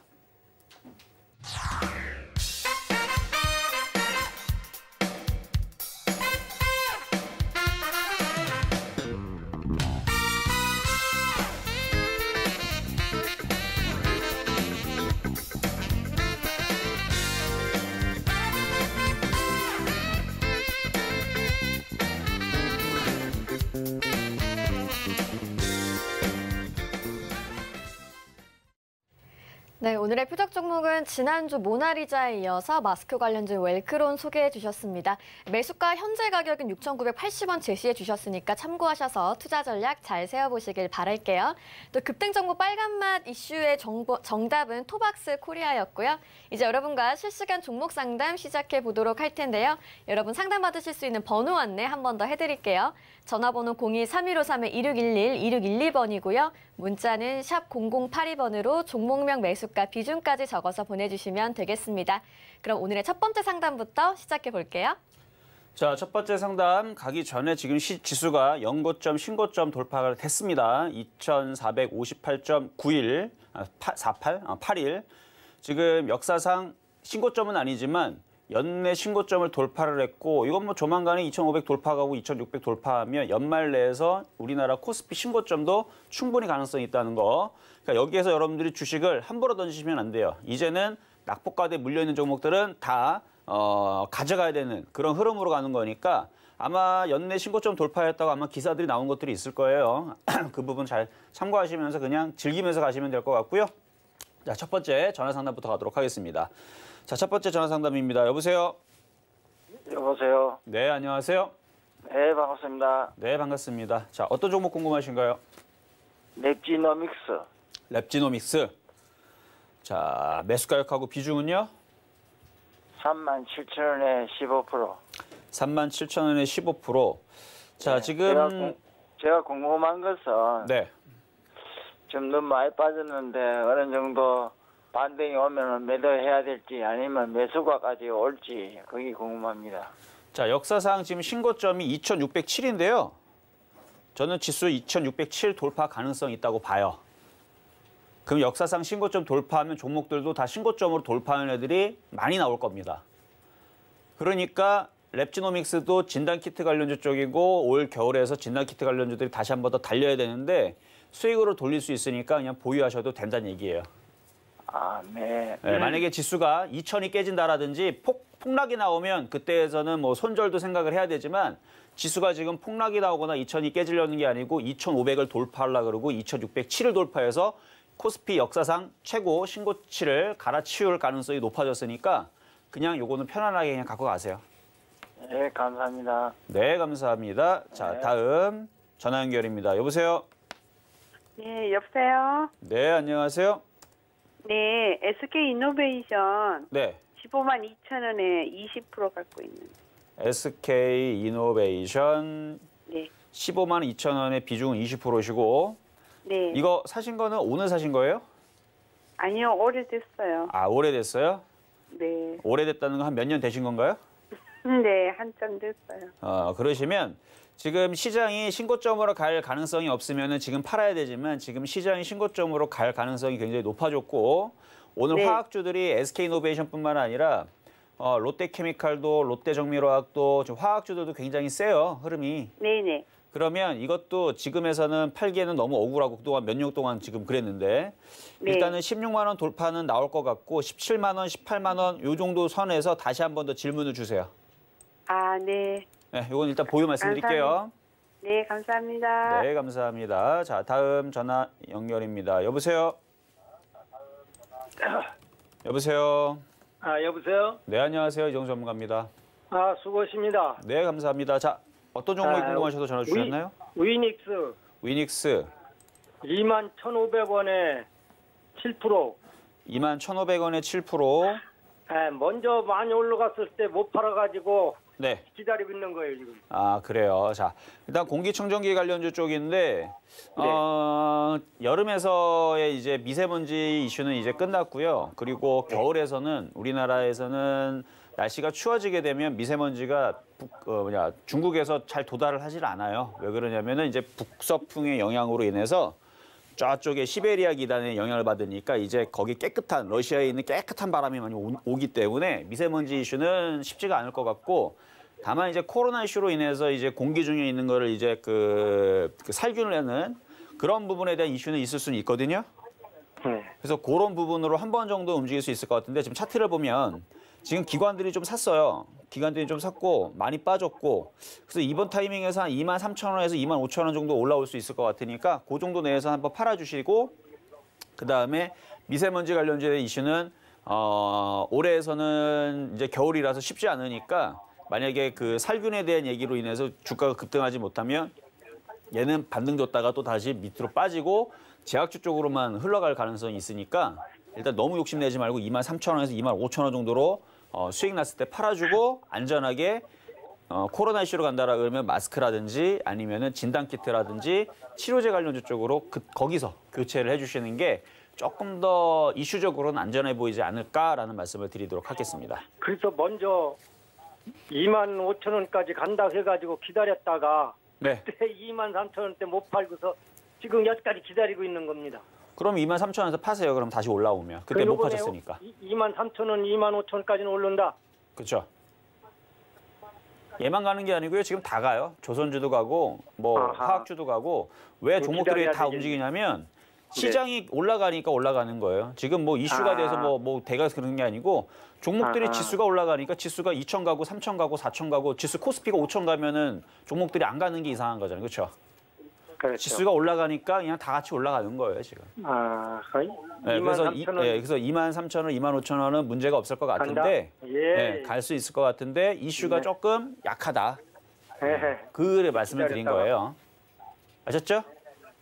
A: 네, 오늘의 표적 종목은 지난주 모나리자에 이어서 마스크 관련주 웰크론 소개해 주셨습니다. 매수가 현재 가격은 6,980원 제시해 주셨으니까 참고하셔서 투자 전략 잘 세워보시길 바랄게요. 또 급등정보 빨간맛 이슈의 정보, 정답은 토박스 코리아였고요. 이제 여러분과 실시간 종목 상담 시작해 보도록 할 텐데요. 여러분 상담 받으실 수 있는 번호 안내 한 번 더 해드릴게요. 전화번호 02-3153-2611-2612번이고요. 문자는 샵 0082번으로 종목명 매수가 비중까지 적어서 보내주시면 되겠습니다. 그럼 오늘의 첫 번째 상담부터 시작해 볼게요.
B: 자, 첫 번째 상담 가기 전에 지금 시, 지수가 연고점, 신고점 돌파가 됐습니다. 2458.91, 48, 81. 지금 역사상 신고점은 아니지만 연내 신고점을 돌파를 했고 이건 뭐 조만간에 2,500 돌파하고 2,600 돌파하면 연말 내에서 우리나라 코스피 신고점도 충분히 가능성이 있다는 거. 그러니까 여기에서 여러분들이 주식을 함부로 던지시면 안 돼요. 이제는 낙폭과대 물려 있는 종목들은 다 어, 가져가야 되는 그런 흐름으로 가는 거니까 아마 연내 신고점 돌파했다고 아마 기사들이 나온 것들이 있을 거예요. 그 부분 잘 참고하시면서 그냥 즐기면서 가시면 될 것 같고요. 자, 첫 번째 전화 상담부터 가도록 하겠습니다. 자, 첫 번째 전화 상담입니다. 여보세요? 여보세요? 네, 안녕하세요? 네, 반갑습니다. 네, 반갑습니다. 자, 어떤 종목 궁금하신가요? 랩지노믹스. 랩지노믹스. 자, 매수 가격하고 비중은요? 37,000원에 15%. 37,000원에 15%. 자, 네, 지금 제가, 제가, 궁금한 것은 네. 좀 너무 많이 빠졌는데 어느 정도 반등이 오면 매도해야 될지 아니면 매수가까지 올지 그게 궁금합니다. 자 역사상 지금 신고점이 2,607인데요. 저는 지수 2,607 돌파 가능성이 있다고 봐요. 그럼 역사상 신고점 돌파하면 종목들도 다 신고점으로 돌파하는 애들이 많이 나올 겁니다. 그러니까 랩지노믹스도 진단키트 관련주 쪽이고 올 겨울에서 진단키트 관련주들이 다시 한 번 더 달려야 되는데 수익으로 돌릴 수 있으니까 그냥 보유하셔도 된다는 얘기예요.
A: 아 네. 네, 음. 만약에
B: 지수가 2천이 깨진다라든지 폭, 폭락이 나오면 그때에서는 뭐 손절도 생각을 해야 되지만 지수가 지금 폭락이 나오거나 2천이 깨지려는 게 아니고 2,500을 돌파하려 그러고 2,607을 돌파해서 코스피 역사상 최고 신고치를 갈아치울 가능성이 높아졌으니까 그냥 요거는 편안하게 그냥 갖고 가세요. 네, 감사합니다. 네, 감사합니다. 자, 네. 다음 전화 연결입니다. 여보세요? 네, 여보세요? 네, 안녕하세요? 네, SK 이노베이션. 네. 15만 2천 원에 20% 갖고 있는. SK 이노베이션. 네. 15만 2천 원의 비중 20%이시고. 네. 이거 사신 거는 오늘 사신 거예요? 아니요, 오래됐어요. 아, 오래됐어요? 네. 오래됐다는 건한몇 년 되신 건가요? 네, 한참 됐어요. 아, 그러시면 지금 시장이 신고점으로 갈 가능성이 없으면 지금 팔아야 되지만 지금 시장이 신고점으로 갈 가능성이 굉장히 높아졌고 오늘 네. 화학주들이 SK노베이션뿐만 아니라 어, 롯데케미칼도 롯데정밀화학도 화학주들도 굉장히 세요 흐름이. 네네. 그러면 이것도 지금에서는 팔기에는 너무 억울하고 그동안 몇년 동안 지금 그랬는데 네. 일단은 16만 원 돌파는 나올 것 같고 17만 원, 18만 원 요 정도 선에서 다시 한 번 더 질문을 주세요. 아 네. 네, 이건 일단 보유 말씀드릴게요. 감사합니다. 네, 감사합니다. 네, 감사합니다. 자, 다음 전화 연결입니다. 여보세요. 여보세요. 아, 여보세요. 네, 안녕하세요. 이정 수 전문가입니다. 아, 수고하십니다. 네, 감사합니다. 자, 어떤 종목이 아, 궁금하셔서 전화 주셨나요? 위, 닉스 위닉스. 2만 1,500원에 7%. 2만 1,500원에 7%. 네, 먼저 많이 올라갔을 때 못 팔아가지고 네. 기다리고 있는 거예요 지금. 아 그래요. 자 일단 공기청정기 관련주 쪽인데 네. 어, 여름에서의 이제 미세먼지 이슈는 이제 끝났고요. 그리고 네. 겨울에서는 우리나라에서는 날씨가 추워지게 되면 미세먼지가 북, 어, 뭐냐, 중국에서 잘 도달을 하질 않아요. 왜 그러냐면은 이제 북서풍의 영향으로 인해서 좌쪽에 시베리아 기단의 영향을 받으니까 이제 거기 깨끗한 러시아에 있는 깨끗한 바람이 많이 오, 기 때문에 미세먼지 이슈는 쉽지가 않을 것 같고 다만 이제 코로나 이슈로 인해서 이제 공기 중에 있는 거를 이제 그, 그 살균을 하는 그런 부분에 대한 이슈는 있을 수는 있거든요. 네. 그래서 그런 부분으로 한 번 정도 움직일 수 있을 것 같은데 지금 차트를 보면 지금 기관들이 좀 샀어요. 기관들이 좀 샀고 많이 빠졌고 그래서 이번 타이밍에서 한 2만 3천 원에서 2만 5천 원 정도 올라올 수 있을 것 같으니까 그 정도 내에서 한번 팔아주시고 그 다음에 미세먼지 관련주의 이슈는 어, 올해에서는 이제 겨울이라서 쉽지 않으니까 만약에 그 살균에 대한 얘기로 인해서 주가가 급등하지 못하면 얘는 반등줬다가 또 다시 밑으로 빠지고 제약주 쪽으로만 흘러갈 가능성이 있으니까 일단 너무 욕심내지 말고 2만 3천 원에서 2만 5천 원 정도로 어, 수익 났을 때 팔아주고 안전하게 어, 코로나 이슈로 간다라 그러면 마스크라든지 아니면은 진단 키트라든지 치료제 관련주 쪽으로 그, 거기서 교체를 해주시는 게 조금 더 이슈적으로는 안전해 보이지 않을까라는 말씀을 드리도록 하겠습니다.
A: 그래서 먼저 2만 5천 원까지 간다 해가지고 기다렸다가 네. 그때 2만 3천 원대 못 팔고서 지금 여기까지 기다리고 있는 겁니다.
B: 그럼 2만 3천 원에서 파세요. 그럼 다시 올라오면. 그때 높아졌으니까.
A: 2만 3천 원, 2만 5천
B: 원까지는 오른다. 그렇죠. 얘만 가는 게 아니고요. 지금 다 가요. 조선주도 가고 뭐 아하. 화학주도 가고 왜 종목들이 그 다되겠 움직이냐면 네. 시장이 올라가니까 올라가는 거예요. 지금 뭐 이슈가 아. 돼서 뭐, 뭐 대가 서 그런 게 아니고 종목들이 아 지수가 올라가니까 지수가 2천 가고 3천 가고 4천 가고 지수 코스피가 5천 가면은 종목들이 안 가는 게 이상한 거잖아요. 그렇죠? 그렇죠. 지수가 올라가니까 그냥 다 같이 올라가는 거예요 지금. 아, 네, 그래서 3 예, 그래서 2만 3천 원, 2만 5천 원은 문제가 없을 것 같은데 예. 예 갈수 있을 것 같은데 이슈가 네. 조금 약하다. 네. 그 말씀을 드린 거예요. 아셨죠?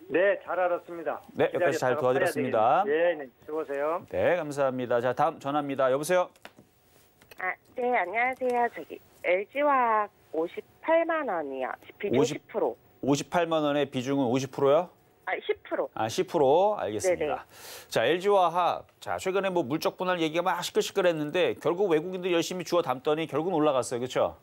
B: 네, 잘 알았습니다. 네, 여기까지 잘 도와드렸습니다. 네,
A: 네, 수고하세요.
B: 네, 감사합니다. 자, 다음 전화입니다. 여보세요.
A: 아, 네, 안녕하세요. 저기 LG화학 58만 원이요. 비중 5 0
B: 58만 원의 비중은 50%요?
A: 아, 10%.
B: 아, 10% 알겠습니다. 네네. 자, LG와 하. 자, 최근에 뭐 물적 분할 얘기가 막 시끌시끌했는데 결국 외국인들 열심히 주워 담더니 결국은 올라갔어요. 그렇죠?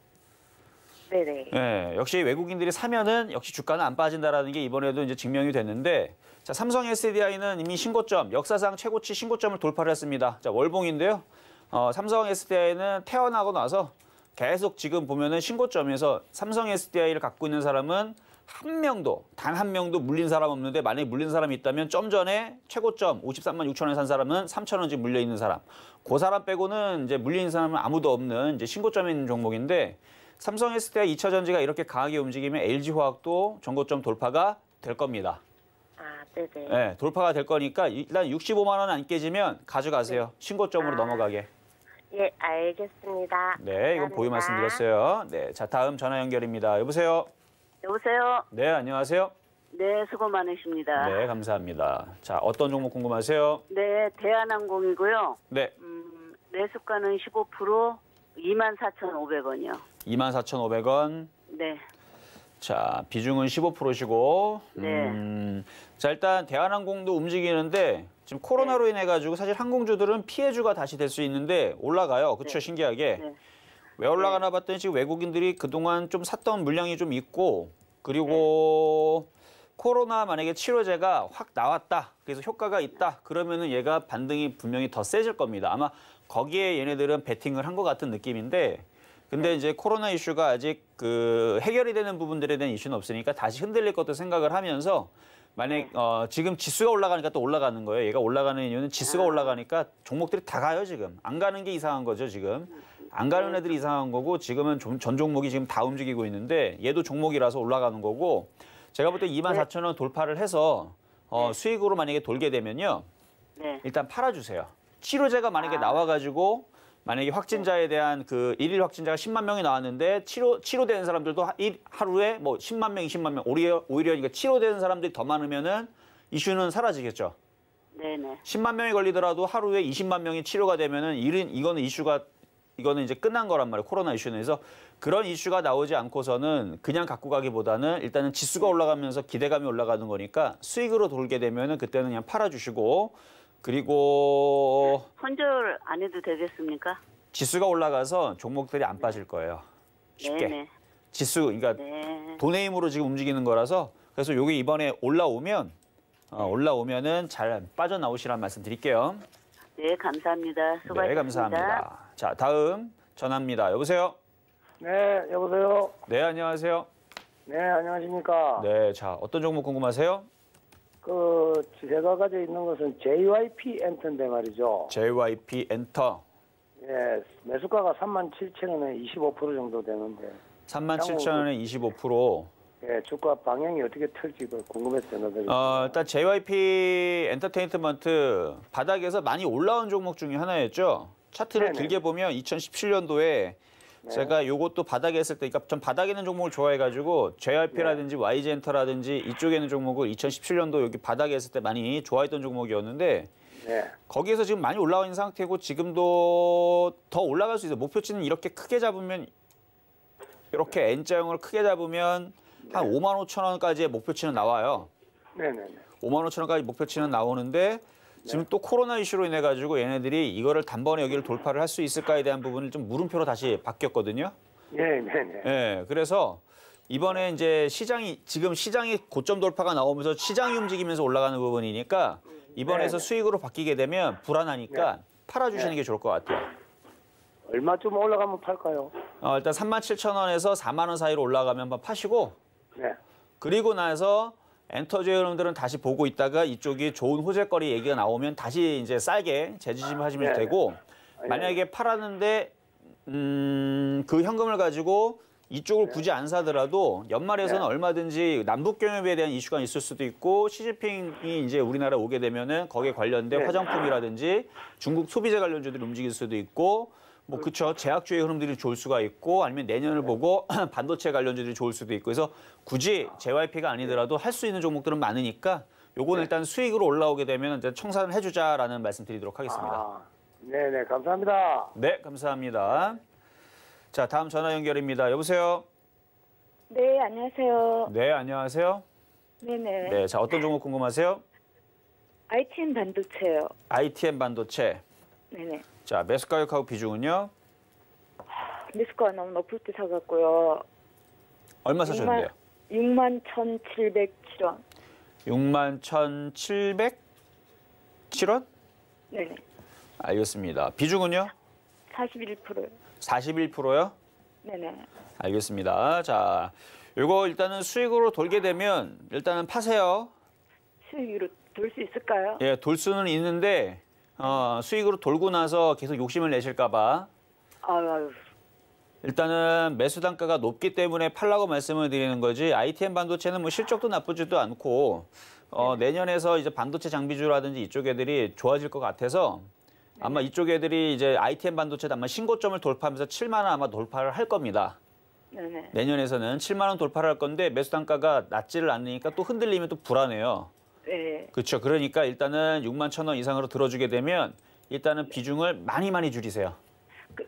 B: 네네. 네, 역시 외국인들이 사면은 역시 주가는 안 빠진다라는 게 이번에도 이제 증명이 됐는데 자, 삼성 SDI는 이미 신고점, 역사상 최고치 신고점을 돌파를 했습니다. 자, 월봉인데요. 어, 삼성 SDI는 태어나고 나서 계속 지금 보면은 신고점에서 삼성 SDI를 갖고 있는 사람은 한 명도 단 한 명도 물린 사람 없는데 만약에 물린 사람이 있다면 좀 전에 최고점 53만 6천 원에산 사람은 3천 원씩 물려 있는 사람. 그 사람 빼고는 이제 물린 사람은 아무도 없는 이제 신고점에 있는 종목인데 삼성 SDI 2차 전지가 이렇게 강하게 움직이면 LG 화학도 전고점 돌파가 될 겁니다. 아, 네네. 네, 돌파가 될 거니까 일단 65만 원 안 깨지면 가져가세요. 네. 신고점으로 아, 넘어가게.
A: 예, 알겠습니다.
B: 네, 이건 감사합니다. 보유 말씀드렸어요. 네, 자 다음 전화 연결입니다. 여보세요. 여보세요. 네, 안녕하세요. 네, 수고 많으십니다. 네, 감사합니다. 자, 어떤 종목 궁금하세요? 네, 대한항공이고요. 네. 음, 매수가는 15%, 2 4 5 0원이요2 4 5 0원 네. 자, 비중은 15%시고. 음, 네. 자, 일단 대한항공도 움직이는데 지금 코로나로 네. 인해 가지고 사실 항공주들은 피해주가 다시 될 수 있는데 올라가요. 그렇죠, 네. 신기하게. 네. 왜 올라가나 네. 봤더니 지금 외국인들이 그동안 좀 샀던 물량이 좀 있고 그리고 네. 코로나 만약에 치료제가 확 나왔다. 그래서 효과가 있다. 그러면은 얘가 반등이 분명히 더 세질 겁니다. 아마 거기에 얘네들은 베팅을 한 것 같은 느낌인데 근데 네. 이제 코로나 이슈가 아직 그 해결이 되는 부분들에 대한 이슈는 없으니까 다시 흔들릴 것도 생각을 하면서 만약 어, 지금 지수가 올라가니까 또 올라가는 거예요. 얘가 올라가는 이유는 지수가 아. 올라가니까 종목들이 다 가요 지금. 안 가는 게 이상한 거죠 지금. 안 가는 애들이 그러니까. 이상한 거고 지금은 좀전 종목이 지금 다 움직이고 있는데 얘도 종목이라서 올라가는 거고 제가 볼 때 2만 4천 원 돌파를 해서 어, 네. 수익으로 만약에 돌게 되면요. 네. 일단 팔아주세요. 치료제가 만약에 아. 나와가지고 만약에 확진자에 대한 그 일일 확진자가 10만 명이 나왔는데 치료 치료되는 사람들도 하, 일, 하루에 뭐 10만 명, 20만 명 오히려 오히려 그러 그러니까 치료되는 사람들이 더 많으면은 이슈는 사라지겠죠. 네네. 10만 명이 걸리더라도 하루에 20만 명이 치료가 되면은 일은 이거는 이슈가 이거는 이제 끝난 거란 말이에요. 코로나 이슈는 해서 그런 이슈가 나오지 않고서는 그냥 갖고 가기보다는 일단은 지수가 올라가면서 기대감이 올라가는 거니까 수익으로 돌게 되면은 그때는 그냥 팔아주시고 그리고
A: 손절 안 해도 되겠습니까?
B: 지수가 올라가서 종목들이 안 빠질 거예요. 쉽게. 네네. 지수 그러니까
A: 네.
B: 돈의 힘으로 지금 움직이는 거라서 그래서 요게 이번에 올라오면 어, 네. 올라오면은 잘 빠져나오시란 말씀 드릴게요.
A: 네, 감사합니다. 수고하셨습니다. 네, 감사합니다.
B: 자, 다음 전합니다 여보세요? 네, 여보세요? 네, 안녕하세요? 네, 안녕하십니까? 네, 자, 어떤 종목 궁금하세요? 그 제가 가지고 있는 것은 JYP 엔터인데 말이죠. JYP 엔터. 예, 매수가가 3만 7천 원에 25% 정도 되는데. 3만 7천 원에 25%. 예, 주가 방향이 어떻게 틀지 궁금해서 전화 어, 일단 JYP 엔터테인먼트 바닥에서 많이 올라온 종목 중에 하나였죠. 차트를 네네. 길게 보면 2017년도에 네. 제가 요것도 바닥에 했을 때, 그러니까 전 바닥에 있는 종목을 좋아해가지고 JRP라든지 네. YG엔터라든지 이쪽에 있는 종목을 2017년도 여기 바닥에 했을때 많이 좋아했던 종목이었는데 네. 거기에서 지금 많이 올라와 있는 상태고 지금도 더 올라갈 수 있어요. 목표치는 이렇게 크게 잡으면 이렇게 N자형을 크게 잡으면 네. 한 5만 5천 원까지의 목표치는 나와요. 네네. 5만 5천 원까지 목표치는 나오는데 지금 네. 또 코로나 이슈로 인해 가지고 얘네들이 이거를 단번에 여기를 돌파를 할 수 있을까에 대한 부분을 좀 물음표로 다시 바뀌었거든요. 네, 네, 네. 예, 그래서 이번에 이제 시장이 지금 시장이 고점 돌파가 나오면서 시장이 움직이면서 올라가는 부분이니까 이번에서 네네. 네. 수익으로 바뀌게 되면 불안하니까 네. 팔아주시는 네. 게 좋을 것 같아요. 얼마쯤 올라가면 팔까요? 어, 일단 3만 7천 원에서 4만 원 사이로 올라가면 한번 파시고 네. 그리고 나서 엔터제 여러분들은 다시 보고 있다가 이쪽이 좋은 호재거리 얘기가 나오면 다시 이제 싸게 재지심 하시면 아, 네. 되고 예. 만약에 팔았는데 음, 그 현금을 가지고 이쪽을 네. 굳이 안 사더라도 연말에서는 네. 얼마든지 남북 경협에 대한 이슈가 있을 수도 있고 시진핑이 이제 우리나라 오게 되면은 거기에 관련된 네. 화장품이라든지 중국 소비자 관련주들이 움직일 수도 있고 뭐 그렇죠. 제약주의 흐름들이 좋을 수가 있고 아니면 내년을 네. 보고 반도체 관련주들이 좋을 수도 있고 그래서 굳이 JYP가 아니더라도 할 수 있는 종목들은 많으니까 요건 네. 일단 수익으로 올라오게 되면 이제 청산을 해주자라는 말씀드리도록 하겠습니다. 아, 네네 감사합니다. 네 감사합니다. 자 다음 전화 연결입니다. 여보세요.
A: 네 안녕하세요.
B: 네 안녕하세요. 네네. 네자 어떤 종목 궁금하세요? ITM 반도체요. ITM 반도체. 네네. 자, 메스카격하고 비중은요? 매수가 너무 높을 때 사갔고요. 얼마 사셨는데요?
A: 6만 1,707원.
B: 6만 1,707원? 네 알겠습니다. 비중은요?
A: 41%요.
B: 41%요? 네네. 알겠습니다. 자, 이거 일단은 수익으로 돌게 되면 일단은 파세요. 수익으로 돌 수 있을까요? 예, 돌 수는 있는데 어, 수익으로 돌고 나서 계속 욕심을 내실까 봐. 아유, 아유. 일단은 매수 단가가 높기 때문에 팔라고 말씀을 드리는 거지 ITM 반도체는 뭐 실적도 나쁘지도 않고 어, 네. 내년에서 이제 반도체 장비주라든지 이쪽 애들이 좋아질 것 같아서 네. 아마 이쪽 애들이 이제 ITM 반도체도 아마 신고점을 돌파하면서 7만 원 아마 돌파를 할 겁니다. 네. 네. 내년에서는 7만 원 돌파를 할 건데 매수 단가가 낮지를 않으니까 또 흔들리면 또 불안해요. 예. 그렇죠. 그러니까 일단은 6만 천 원 이상으로 들어주게 되면 일단은 비중을 많이 많이 줄이세요. 그,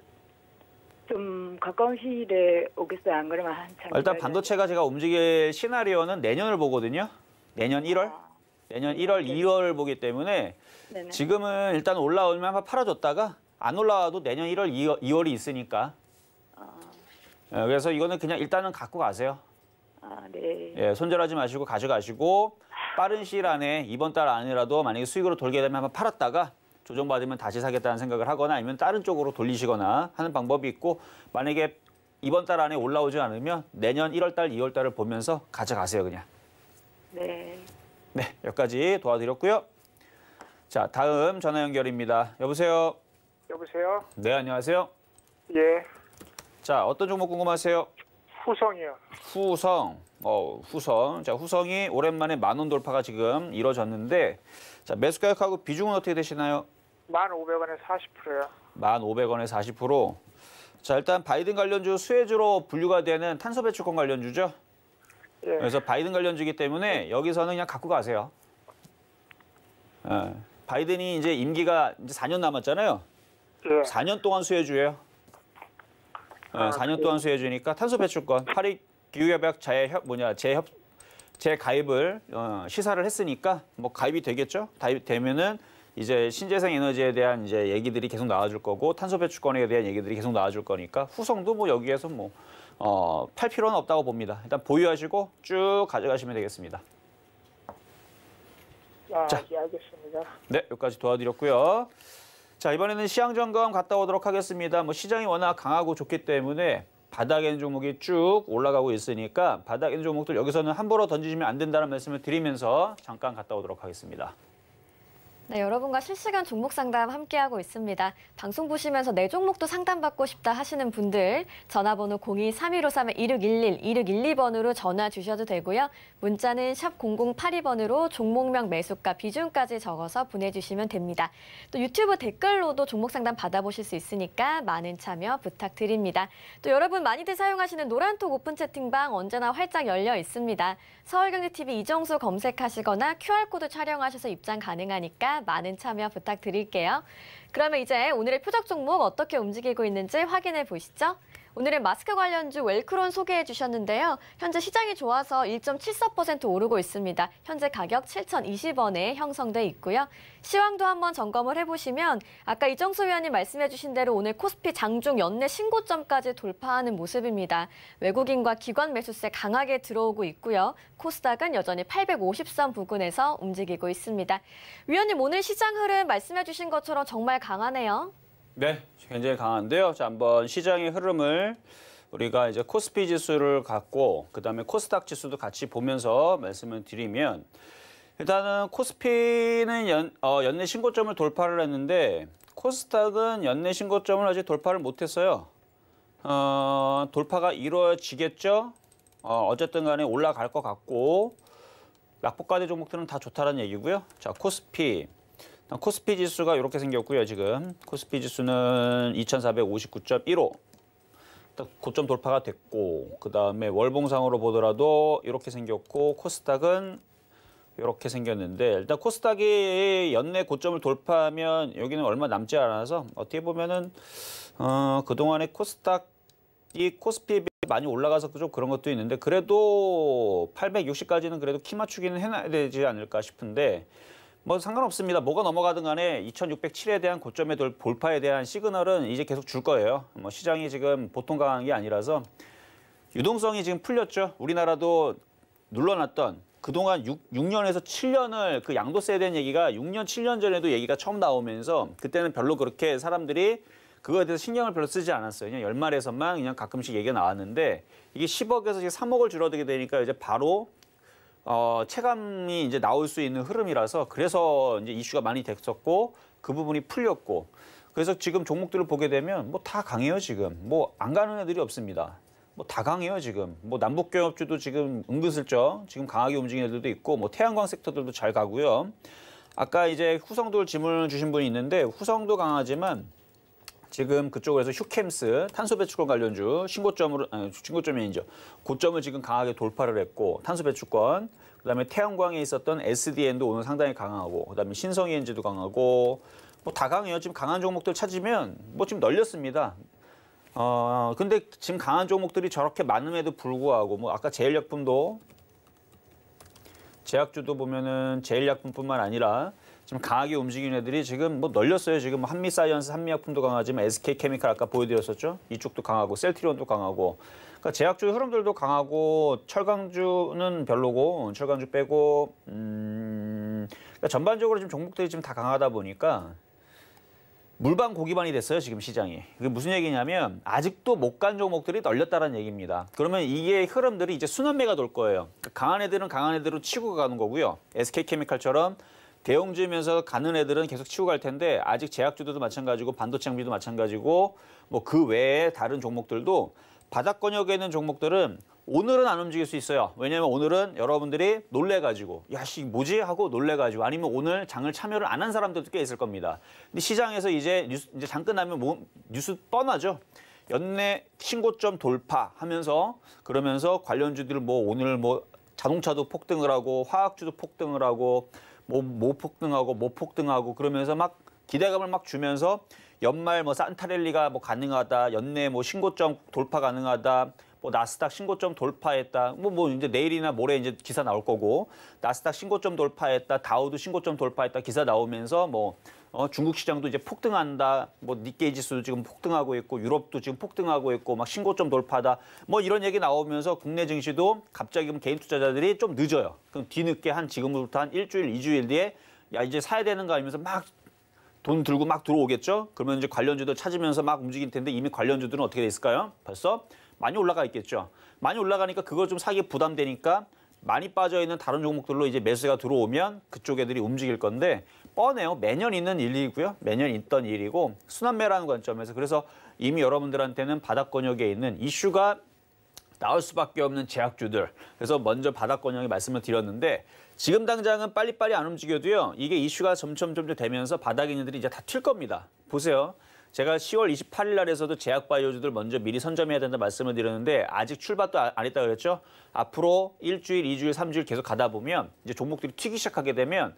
A: 좀 가까운 시일에 오겠어요. 안 그러면 한참. 아, 일단
B: 반도체가 제가 움직일 시나리오는 내년을 보거든요. 내년 1월. 아, 내년 1월, 2월 보기 때문에 네, 지금은 일단 올라오면 한번 팔아줬다가 안 올라와도 내년 1월, 2월, 2월이 있으니까. 아. 예, 그래서 이거는 그냥 일단은 갖고 가세요.
A: 아, 네.
B: 예, 손절하지 마시고 가져가시고 빠른 시일 안에 이번 달 안이라도 만약에 수익으로 돌게 되면 한번 팔았다가 조정받으면 다시 사겠다는 생각을 하거나 아니면 다른 쪽으로 돌리시거나 하는 방법이 있고 만약에 이번 달 안에 올라오지 않으면 내년 1월 달, 2월 달을 보면서 가져가세요 그냥. 네. 네, 여기까지 도와드렸고요. 자, 다음 전화 연결입니다. 여보세요. 여보세요. 네, 안녕하세요. 예. 자, 어떤 종목 궁금하세요? 후성이요. 후성. 어, 후성. 자, 후성이 오랜만에 만원 돌파가 지금 이뤄졌는데 자, 매수 가격하고 비중은 어떻게 되시나요? 만 오백 원에 사십 프로요만 오 원에 사십 자, 일단 바이든 관련주 수혜주로 분류가 되는 탄소 배출권 관련주죠. 예. 그래서 바이든 관련주기 때문에 여기서는 그냥 갖고 가세요. 예. 바이든이 이제 임기가 이제 4년 남았잖아요. 예. 4년 동안 수혜주예요. 아, 4년 아, 동안 수혜주니까 탄소 배출권 파리 기후협약 재협 뭐냐 재협 재가입을 어, 시사를 했으니까 뭐 가입이 되겠죠. 가입 되면은 이제 신재생 에너지에 대한 이제 얘기들이 계속 나와줄 거고 탄소 배출권에 대한 얘기들이 계속 나와줄 거니까 후성도 뭐 여기에서 뭐 어, 팔 필요는 없다고 봅니다. 일단 보유하시고 쭉 가져가시면 되겠습니다. 아, 자, 예, 알겠습니다. 네, 여기까지 도와드렸고요. 자 이번에는 시향 점검 갔다 오도록 하겠습니다. 뭐 시장이 워낙 강하고 좋기 때문에 바닥엔 종목이 쭉 올라가고 있으니까 바닥엔 종목들 여기서는 함부로 던지시면 안 된다는 말씀을 드리면서 잠깐 갔다 오도록 하겠습니다.
A: 네, 여러분과 실시간 종목 상담 함께하고 있습니다. 방송 보시면서 내 종목도 상담받고 싶다 하시는 분들 전화번호 02-3153-2611, 2612번으로 전화 주셔도 되고요. 문자는 샵 0082번으로 종목명 매수가 비중까지 적어서 보내주시면 됩니다. 또 유튜브 댓글로도 종목 상담 받아보실 수 있으니까 많은 참여 부탁드립니다. 또 여러분 많이들 사용하시는 노란톡 오픈 채팅방 언제나 활짝 열려 있습니다. 서울경제TV 이정수 검색하시거나 QR코드 촬영하셔서 입장 가능하니까 많은 참여 부탁드릴게요. 그러면 이제 오늘의 표적 종목 어떻게 움직이고 있는지 확인해 보시죠. 오늘은 마스크 관련주 웰크론 소개해 주셨는데요. 현재 시장이 좋아서 1.74% 오르고 있습니다. 현재 가격 7,020원에 형성돼 있고요. 시황도 한번 점검을 해보시면 아까 이정수 위원님 말씀해 주신 대로 오늘 코스피 장중 연내 신고점까지 돌파하는 모습입니다. 외국인과 기관 매수세 강하게 들어오고 있고요. 코스닥은 여전히 850선 부근에서 움직이고 있습니다. 위원님 오늘 시장 흐름 말씀해 주신 것처럼 정말 강하네요.
B: 네, 굉장히 강한데요. 자, 한번 시장의 흐름을 우리가 이제 코스피 지수를 갖고 그다음에 코스닥 지수도 같이 보면서 말씀을 드리면 일단은 코스피는 연, 어, 연내 신고점을 돌파를 했는데 코스닥은 연내 신고점을 아직 돌파를 못했어요. 어, 돌파가 이루어지겠죠? 어, 어쨌든 간에 올라갈 것 같고 낙폭가대 종목들은 다 좋다는 얘기고요. 자, 코스피. 코스피 지수가 이렇게 생겼고요. 지금 코스피 지수는 2459.15 고점 돌파가 됐고 그다음에 월봉상으로 보더라도 이렇게 생겼고 코스닥은 이렇게 생겼는데 일단 코스닥이 연내 고점을 돌파하면 여기는 얼마 남지 않아서 어떻게 보면은 어, 그동안에 코스닥이 코스피 에 많이 올라가서 좀 그런 것도 있는데 그래도 860까지는 그래도 키 맞추기는 해놔야 되지 않을까 싶은데 뭐 상관없습니다. 뭐가 넘어가든 간에 2607에 대한 고점에 돌 볼파에 대한 시그널은 이제 계속 줄 거예요. 뭐 시장이 지금 보통 강한 게 아니라서 유동성이 지금 풀렸죠. 우리나라도 눌러놨던 그동안 6, 6년에서 7년을 그 양도세에 대한 얘기가 6년, 7년 전에도 얘기가 처음 나오면서 그때는 별로 그렇게 사람들이 그거에 대해서 신경을 별로 쓰지 않았어요. 그냥 연말에서만 그냥 가끔씩 얘기가 나왔는데 이게 10억에서 지금 3억을 줄어들게 되니까 이제 바로 어, 체감이 이제 나올 수 있는 흐름이라서 그래서 이제 이슈가 많이 됐었고 그 부분이 풀렸고 그래서 지금 종목들을 보게 되면 뭐 다 강해요 지금 뭐 안 가는 애들이 없습니다. 뭐 다 강해요 지금 뭐 남북 경협주도 지금 은근슬쩍 지금 강하게 움직이는 애들도 있고 뭐 태양광 섹터들도 잘 가고요. 아까 이제 후성도 를 질문을 주신 분이 있는데 후성도 강하지만 지금 그쪽에서 휴캠스 탄소 배출권 관련주 신고점으로 아니, 신고점이 이죠 고점을 지금 강하게 돌파를 했고 탄소 배출권 그다음에 태양광에 있었던 SDN도 오늘 상당히 강하고 그다음에 신성에너지도 강하고 뭐다 강해요. 지금 강한 종목들 찾으면 뭐 지금 널렸습니다. 어 근데 지금 강한 종목들이 저렇게 많음에도 불구하고 뭐 아까 제일약품도 제약주도 보면은 제일약품뿐만 아니라 지금 강하게 움직이는 애들이 지금 뭐 널렸어요. 지금 한미 사이언스, 한미약품도 강하지만 SK 케미칼 아까 보여드렸었죠. 이쪽도 강하고 셀트리온도 강하고. 그러니까 제약주 흐름들도 강하고 철강주는 별로고 철강주 빼고 음. 그러니까 전반적으로 지금 종목들이 지금 다 강하다 보니까 물반 고기반이 됐어요 지금 시장이. 그게 무슨 얘기냐면 아직도 못 간 종목들이 널렸다는 얘기입니다. 그러면 이게 흐름들이 이제 순환매가 돌 거예요. 그러니까 강한 애들은 강한 애들로 치고 가는 거고요. SK 케미칼처럼. 대형주면서 가는 애들은 계속 치고 갈 텐데 아직 제약주도 마찬가지고 반도체 장비도 마찬가지고 뭐 그 외에 다른 종목들도 바닥권역에 있는 종목들은 오늘은 안 움직일 수 있어요. 왜냐하면 오늘은 여러분들이 놀래가지고 야씨 뭐지 하고 놀래가지고 아니면 오늘 장을 참여를 안 한 사람들도 꽤 있을 겁니다. 근데 시장에서 이제 뉴스 이제 장 끝나면 뭐, 뉴스 뻔하죠. 연내 신고점 돌파하면서 그러면서 관련주들 뭐 오늘 뭐 자동차도 폭등을 하고 화학주도 폭등을 하고 뭐 모폭등하고 뭐 모폭등하고 뭐 그러면서 막 기대감을 막 주면서 연말 뭐 산타랠리가 뭐 가능하다, 연내 뭐 신고점 돌파 가능하다, 뭐 나스닥 신고점 돌파했다. 뭐, 뭐 이제 내일이나 모레 이제 기사 나올 거고 나스닥 신고점 돌파했다, 다우도 신고점 돌파했다 기사 나오면서 뭐 어, 중국 시장도 이제 폭등한다. 뭐 니케이 지수도 지금 폭등하고 있고 유럽도 지금 폭등하고 있고 막 신고점 돌파다. 뭐 이런 얘기 나오면서 국내 증시도 갑자기 그럼 개인 투자자들이 좀 늦어요. 그럼 뒤늦게 한 지금부터 한 일주일, 이주일 뒤에 야 이제 사야 되는거아니면서막 돈 들고 막 들어오겠죠. 그러면 이제 관련주도 찾으면서 막 움직일 텐데 이미 관련주들은 어떻게 돼 있을까요? 벌써 많이 올라가 있겠죠. 많이 올라가니까 그걸 좀 사기 부담되니까 많이 빠져 있는 다른 종목들로 이제 매수가 들어오면 그쪽 애들이 움직일 건데 뻔해요. 매년 있는 일이고요. 매년 있던 일이고 순환매라는 관점에서 그래서 이미 여러분들한테는 바닥 권역에 있는 이슈가 나올 수밖에 없는 제약주들. 그래서 먼저 바닥 권역에 말씀을 드렸는데 지금 당장은 빨리빨리 안 움직여도요. 이게 이슈가 점점 점점 되면서 바닥에 있는 들이 이제 다 튈 겁니다. 보세요. 제가 10월 28일 날에서도 제약 바이오주들 먼저 미리 선점해야 된다 말씀을 드렸는데 아직 출발도 아, 안 했다 그랬죠? 앞으로 일주일, 이주일, 삼주일 계속 가다 보면 이제 종목들이 튀기 시작하게 되면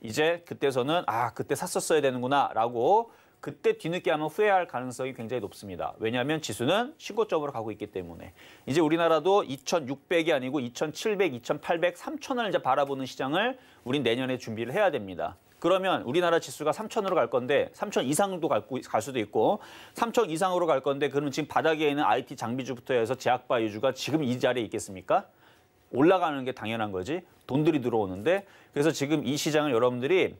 B: 이제 그때서는 아 그때 샀었어야 되는구나라고 그때 뒤늦게 하면 후회할 가능성이 굉장히 높습니다. 왜냐하면 지수는 신고점으로 가고 있기 때문에 이제 우리나라도 2,600이 아니고 2,700, 2,800, 3,000을 이제 바라보는 시장을 우린 내년에 준비를 해야 됩니다. 그러면 우리나라 지수가 3천으로 갈 건데 3천 이상도 갈, 갈 수도 있고 3천 이상으로 갈 건데 그러면 지금 바닥에 있는 IT 장비주부터 해서 제약바이주가 지금 이 자리에 있겠습니까? 올라가는 게 당연한 거지. 돈들이 들어오는데 그래서 지금 이 시장을 여러분들이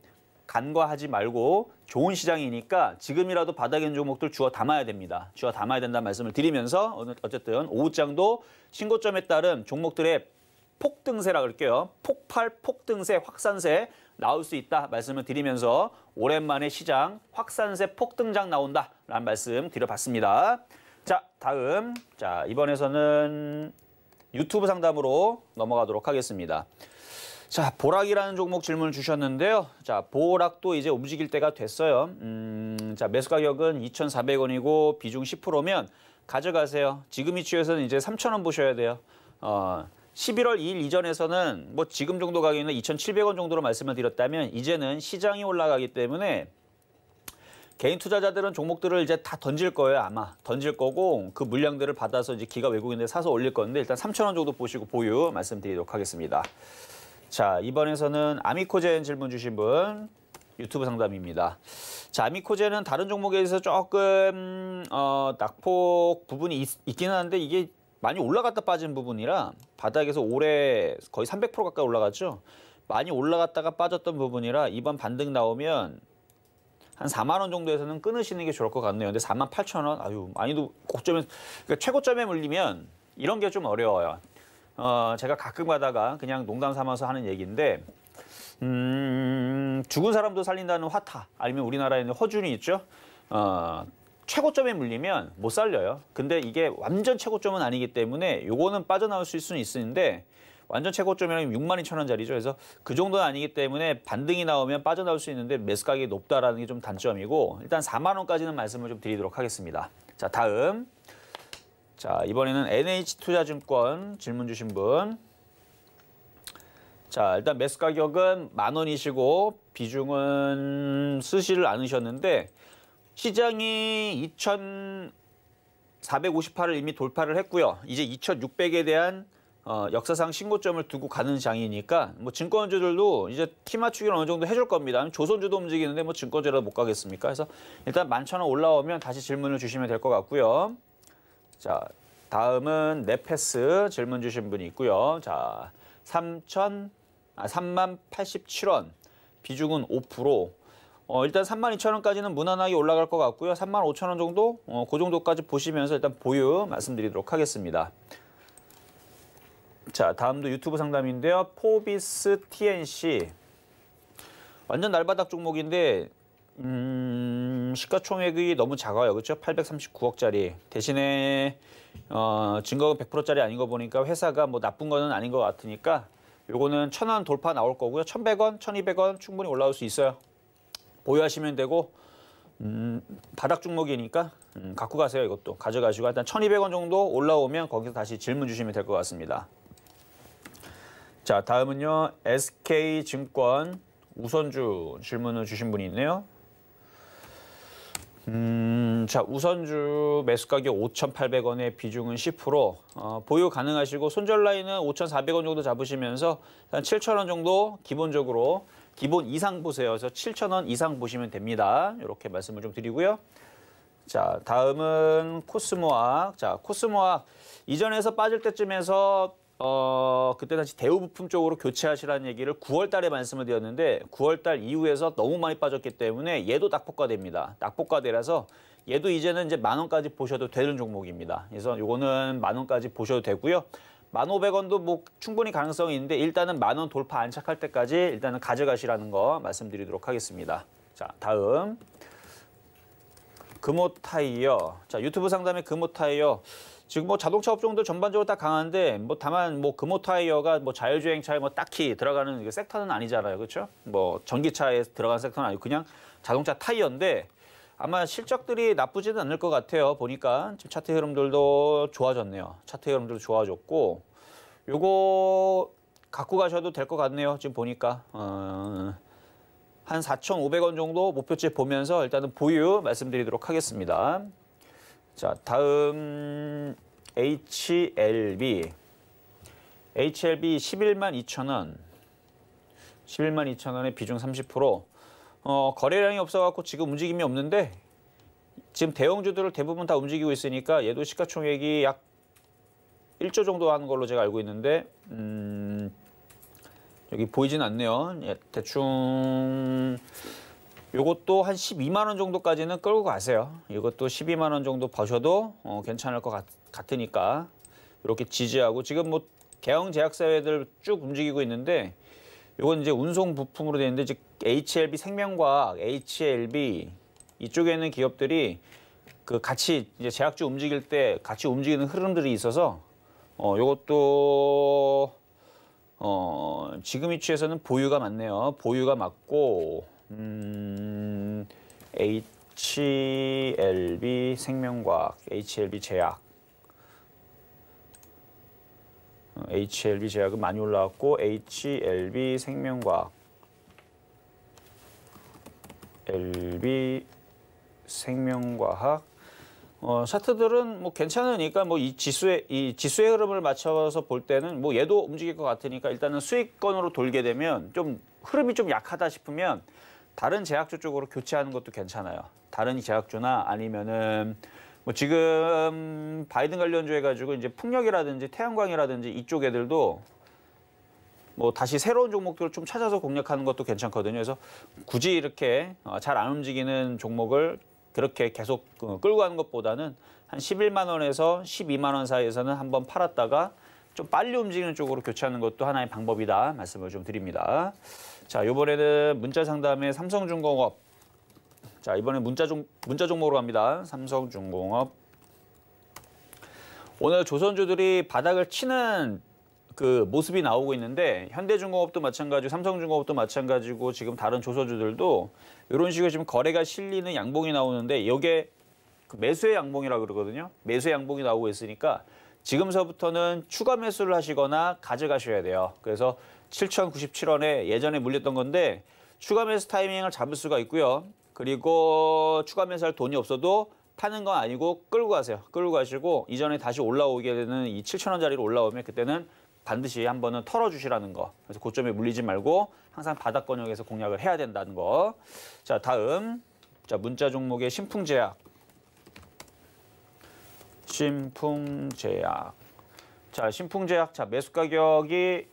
B: 간과하지 말고 좋은 시장이니까 지금이라도 바닥인 종목들 주워 담아야 됩니다. 주워 담아야 된다는 말씀을 드리면서 어쨌든 오후장도 신고점에 따른 종목들의 폭등세라 그럴게요. 폭발, 폭등세, 확산세 나올 수 있다 말씀을 드리면서 오랜만에 시장 확산세 폭등장 나온다라는 말씀 드려봤습니다. 자, 다음. 자, 이번에서는 유튜브 상담으로 넘어가도록 하겠습니다. 자, 보락이라는 종목 질문을 주셨는데요. 자, 보락도 이제 움직일 때가 됐어요. 음, 자, 매수 가격은 2,400원이고 비중 10%면 가져가세요. 지금 이치에서는 이제 3,000원 보셔야 돼요. 어, 11월 2일 이전에서는 뭐 지금 정도 가격은 2,700원 정도로 말씀을 드렸다면 이제는 시장이 올라가기 때문에 개인 투자자들은 종목들을 이제 다 던질 거예요 아마 던질 거고 그 물량들을 받아서 이제 기가 외국인들 사서 올릴 건데 일단 3,000원 정도 보시고 보유 말씀드리도록 하겠습니다. 자 이번에서는 아미코젠 질문 주신 분 유튜브 상담입니다. 자 아미코젠은 다른 종목에 대해서 조금 어, 낙폭 부분이 있, 있긴 한데 이게 많이 올라갔다 빠진 부분이라 바닥에서 올해 거의 300% 가까이 올라갔죠. 많이 올라갔다가 빠졌던 부분이라 이번 반등 나오면 한 4만 원 정도에서는 끊으시는 게 좋을 것 같네요. 근데 4만 8천 원, 아유 많이도 고점에 그러니까 최고점에 물리면 이런 게 좀 어려워요. 어, 제가 가끔 가다가 그냥 농담 삼아서 하는 얘기인데 음, 죽은 사람도 살린다는 화타 아니면 우리나라에 는 허준이 있죠. 어, 최고점에 물리면 못 살려요. 근데 이게 완전 최고점은 아니기 때문에 요거는 빠져나올 수 수는 있는데 완전 최고점이라면 6만 2천 원짜리죠. 그래서 그 정도는 아니기 때문에 반등이 나오면 빠져나올 수 있는데 매수 가격이 높다라는 게 좀 단점이고 일단 4만 원까지는 말씀을 좀 드리도록 하겠습니다. 자 다음 자 이번에는 NH투자증권 질문 주신 분. 자 일단 매수 가격은 만 원이시고 비중은 쓰시를 않으셨는데 시장이 2,458을 이미 돌파를 했고요. 이제 2,600에 대한 어, 역사상 신고점을 두고 가는 장이니까 뭐 증권주들도 이제 키 맞추기를 어느 정도 해줄 겁니다. 조선주도 움직이는데 뭐 증권주라도 못 가겠습니까? 그래서 일단 만천원 올라오면 다시 질문을 주시면 될 것 같고요. 자, 다음은 네패스 질문 주신 분이 있고요. 자, 3천 아, 3만 87원. 비중은 5%. 어, 일단 32,000원까지는 무난하게 올라갈 것 같고요. 35,000원 정도? 어, 그 정도까지 보시면서 일단 보유 말씀드리도록 하겠습니다. 자, 다음도 유튜브 상담인데요. 포비스 TNC. 완전 날바닥 종목인데 음, 시가총액이 너무 작아요. 그렇죠? 839억짜리. 대신에 어, 증거금 100%짜리 아닌 거 보니까 회사가 뭐 나쁜 거는 아닌 것 같으니까 요거는 천원 돌파 나올 거고요. 1,100원, 1,200원 충분히 올라올 수 있어요. 보유하시면 되고 음, 바닥 종목이니까 음, 갖고 가세요 이것도 가져가시고 일단 1200원 정도 올라오면 거기서 다시 질문 주시면 될 것 같습니다 자 다음은요 SK증권 우선주 질문을 주신 분이 있네요 음, 자 우선주 매수 가격 5,800원에 비중은 10% 어, 보유 가능하시고 손절 라인은 5,400원 정도 잡으시면서 한 7,000원 정도 기본적으로 기본 이상 보세요. 그래서 7,000원 이상 보시면 됩니다. 이렇게 말씀을 좀 드리고요. 자, 다음은 코스모학. 자, 코스모학 이전에서 빠질 때쯤에서 어, 그때 다시 대우 부품 쪽으로 교체하시라는 얘기를 9월 달에 말씀을 드렸는데 9월 달 이후에서 너무 많이 빠졌기 때문에 얘도 낙폭과됩니다 낙폭과대라서 얘도 이제는 이제 만 원까지 보셔도 되는 종목입니다. 그래서 요거는 만 원까지 보셔도 되고요. 만 오백 원도뭐 충분히 가능성이 있는데 일단은 만원 돌파 안착할 때까지 일단은 가져가시라는 거 말씀드리도록 하겠습니다. 자, 다음. 금호 타이어. 자, 유튜브 상담의 금호 타이어. 지금 뭐 자동차 업종도 전반적으로 다 강한데 뭐 다만 뭐 금호 타이어가 뭐 자율주행 차에 뭐 딱히 들어가는 섹터는 아니잖아요. 그렇죠? 뭐 전기차에 들어간 섹터는 아니고 그냥 자동차 타이어인데 아마 실적들이 나쁘지는 않을 것 같아요. 보니까 지금 차트 흐름들도 좋아졌네요. 차트 흐름들도 좋아졌고 요거 갖고 가셔도 될 것 같네요. 지금 보니까 어, 한 4,500원 정도 목표치 보면서 일단은 보유 말씀드리도록 하겠습니다. 자, 다음 HLB HLB 11만 2천 원 11만 2천 원의 비중 30% 어, 거래량이 없어갖고 지금 움직임이 없는데 지금 대형주들을 대부분 다 움직이고 있으니까 얘도 시가총액이 약 1조 정도 하는 걸로 제가 알고 있는데 음, 여기 보이진 않네요. 예, 대충 요것도 한 12만 원 정도까지는 끌고 가세요. 이것도 12만 원 정도 버셔도 어, 괜찮을 것 같, 으니까 이렇게 지지하고 지금 뭐 대형 제약사회들 쭉 움직이고 있는데 요건 이제 운송 부품으로 되는데 이제 HLB 생명과학, HLB 이쪽에 있는 기업들이 그 같이 이제 제약주 움직일 때 같이 움직이는 흐름들이 있어서 어 요것도 어 지금 위치에서는 보유가 맞네요. 보유가 맞고 음 HLB 생명과학, HLB 제약 HLB 제약은 많이 올라왔고 HLB 생명과학, LB 생명과학 어, 차트들은 뭐 괜찮으니까 뭐 이 지수의 이 지수의 흐름을 맞춰서 볼 때는 뭐 얘도 움직일 것 같으니까 일단은 수익권으로 돌게 되면 좀 흐름이 좀 약하다 싶으면 다른 제약주 쪽으로 교체하는 것도 괜찮아요. 다른 제약주나 아니면은 뭐 지금 바이든 관련주 해가지고 이제 풍력이라든지 태양광이라든지 이쪽 애들도 뭐 다시 새로운 종목들을 좀 찾아서 공략하는 것도 괜찮거든요. 그래서 굳이 이렇게 어, 잘안 움직이는 종목을 그렇게 계속 어, 끌고 가는 것보다는 한 11만 원에서 12만 원 사이에서는 한 번 팔았다가 좀 빨리 움직이는 쪽으로 교체하는 것도 하나의 방법이다 말씀을 좀 드립니다. 자, 요번에는 문자 상담에 삼성중공업 자, 이번에 문자 종 문자 종목으로 갑니다. 삼성중공업. 오늘 조선주들이 바닥을 치는 그 모습이 나오고 있는데 현대중공업도 마찬가지고 삼성중공업도 마찬가지고 지금 다른 조선주들도 이런 식으로 지금 거래가 실리는 양봉이 나오는데 여기에 그 매수의 양봉이라고 그러거든요. 매수의 양봉이 나오고 있으니까 지금서부터는 추가 매수를 하시거나 가져가셔야 돼요. 그래서 7,097원에 예전에 물렸던 건데 추가 매수 타이밍을 잡을 수가 있고요. 그리고 추가 매수할 돈이 없어도 파는 건 아니고 끌고 가세요. 끌고 가시고 이전에 다시 올라오게 되는 이 7천 원짜리로 올라오면 그때는 반드시 한 번은 털어주시라는 거. 그래서 고점에 물리지 말고 항상 바닥권역에서 공략을 해야 된다는 거. 자 다음 자 문자 종목의 신풍제약. 신풍제약. 자 신풍제약 자 매수 가격이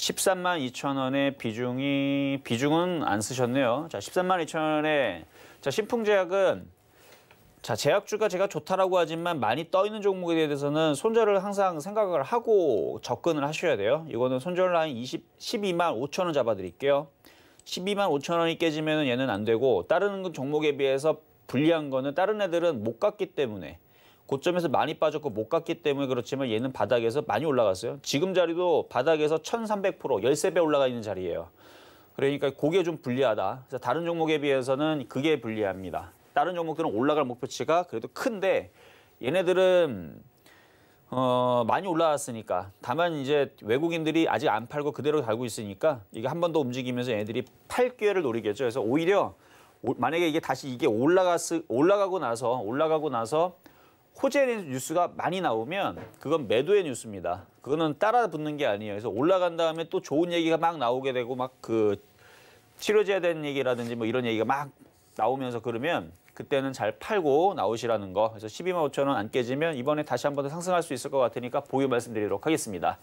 B: 13만 2천 원의 비중이 비중은 안 쓰셨네요. 자, 13만 2천 원에 자 신풍제약은 자 제약주가 제가 좋다라고 하지만 많이 떠 있는 종목에 대해서는 손절을 항상 생각을 하고 접근을 하셔야 돼요. 이거는 손절 라인 20 12만 5천 원 잡아드릴게요. 12만 5천 원이 깨지면 얘는 안 되고 다른 종목에 비해서 불리한 거는 다른 애들은 못 갔기 때문에 고점에서 많이 빠졌고 못 갔기 때문에 그렇지만 얘는 바닥에서 많이 올라갔어요. 지금 자리도 바닥에서 1300% 13배 올라가 있는 자리예요. 그러니까 그게 좀 불리하다. 그래서 다른 종목에 비해서는 그게 불리합니다. 다른 종목들은 올라갈 목표치가 그래도 큰데 얘네들은 어, 많이 올라왔으니까 다만 이제 외국인들이 아직 안 팔고 그대로 달고 있으니까 이게 한 번 더 움직이면서 얘네들이 팔 기회를 노리겠죠. 그래서 오히려 만약에 이게 다시 이게 올라가스 올라가고 나서 올라가고 나서 호재에 대 뉴스가 많이 나오면 그건 매도의 뉴스입니다. 그거는 따라 붙는 게 아니에요. 그래서 올라간 다음에 또 좋은 얘기가 막 나오게 되고 막 그 치료제에 대한 얘기라든지 뭐 이런 얘기가 막 나오면서 그러면 그때는 잘 팔고 나오시라는 거. 그래서 12만 5천 원 안 깨지면 이번에 다시 한 번 더 상승할 수 있을 것 같으니까 보유 말씀드리도록 하겠습니다.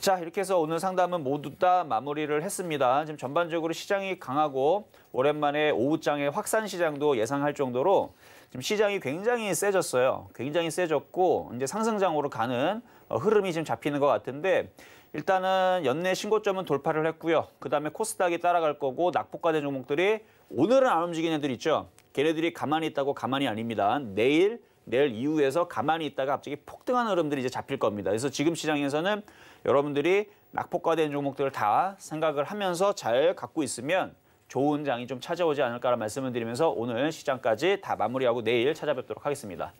B: 자 이렇게 해서 오늘 상담은 모두 다 마무리를 했습니다. 지금 전반적으로 시장이 강하고 오랜만에 오후장의 확산 시장도 예상할 정도로 지금 시장이 굉장히 세졌어요. 굉장히 세졌고 이제 상승장으로 가는 어, 흐름이 지금 잡히는 것 같은데 일단은 연내 신고점은 돌파를 했고요. 그다음에 코스닥이 따라갈 거고 낙폭과대 종목들이 오늘은 안 움직이는 애들 있죠. 걔네들이 가만히 있다고 가만히 아닙니다. 내일 내일 이후에서 가만히 있다가 갑자기 폭등한 흐름들이 이제 잡힐 겁니다. 그래서 지금 시장에서는 여러분들이 낙폭과된 종목들을 다 생각을 하면서 잘 갖고 있으면 좋은 장이 좀 찾아오지 않을까라는 말씀을 드리면서 오늘 시장까지 다 마무리하고 내일 찾아뵙도록 하겠습니다.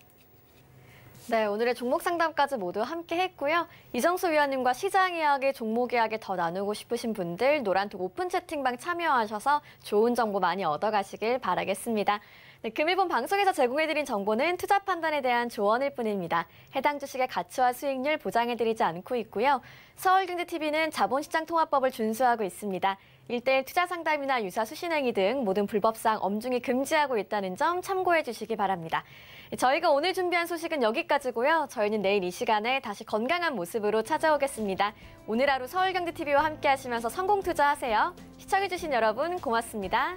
A: 네, 오늘의 종목 상담까지 모두 함께 했고요. 이정수 위원님과 시장 이야기, 종목 이야기 더 나누고 싶으신 분들 노란톡 오픈 채팅방 참여하셔서 좋은 정보 많이 얻어가시길 바라겠습니다. 네, 금일본 방송에서 제공해드린 정보는 투자 판단에 대한 조언일 뿐입니다. 해당 주식의 가치와 수익률 보장해드리지 않고 있고요. 서울경제TV는 자본시장통화법을 준수하고 있습니다. 일대일 투자 상담이나 유사 수신행위 등 모든 불법상 엄중히 금지하고 있다는 점 참고해 주시기 바랍니다. 저희가 오늘 준비한 소식은 여기까지고요. 저희는 내일 이 시간에 다시 건강한 모습으로 찾아오겠습니다. 오늘 하루 서울경제TV와 함께 하시면서 성공 투자하세요. 시청해주신 여러분 고맙습니다.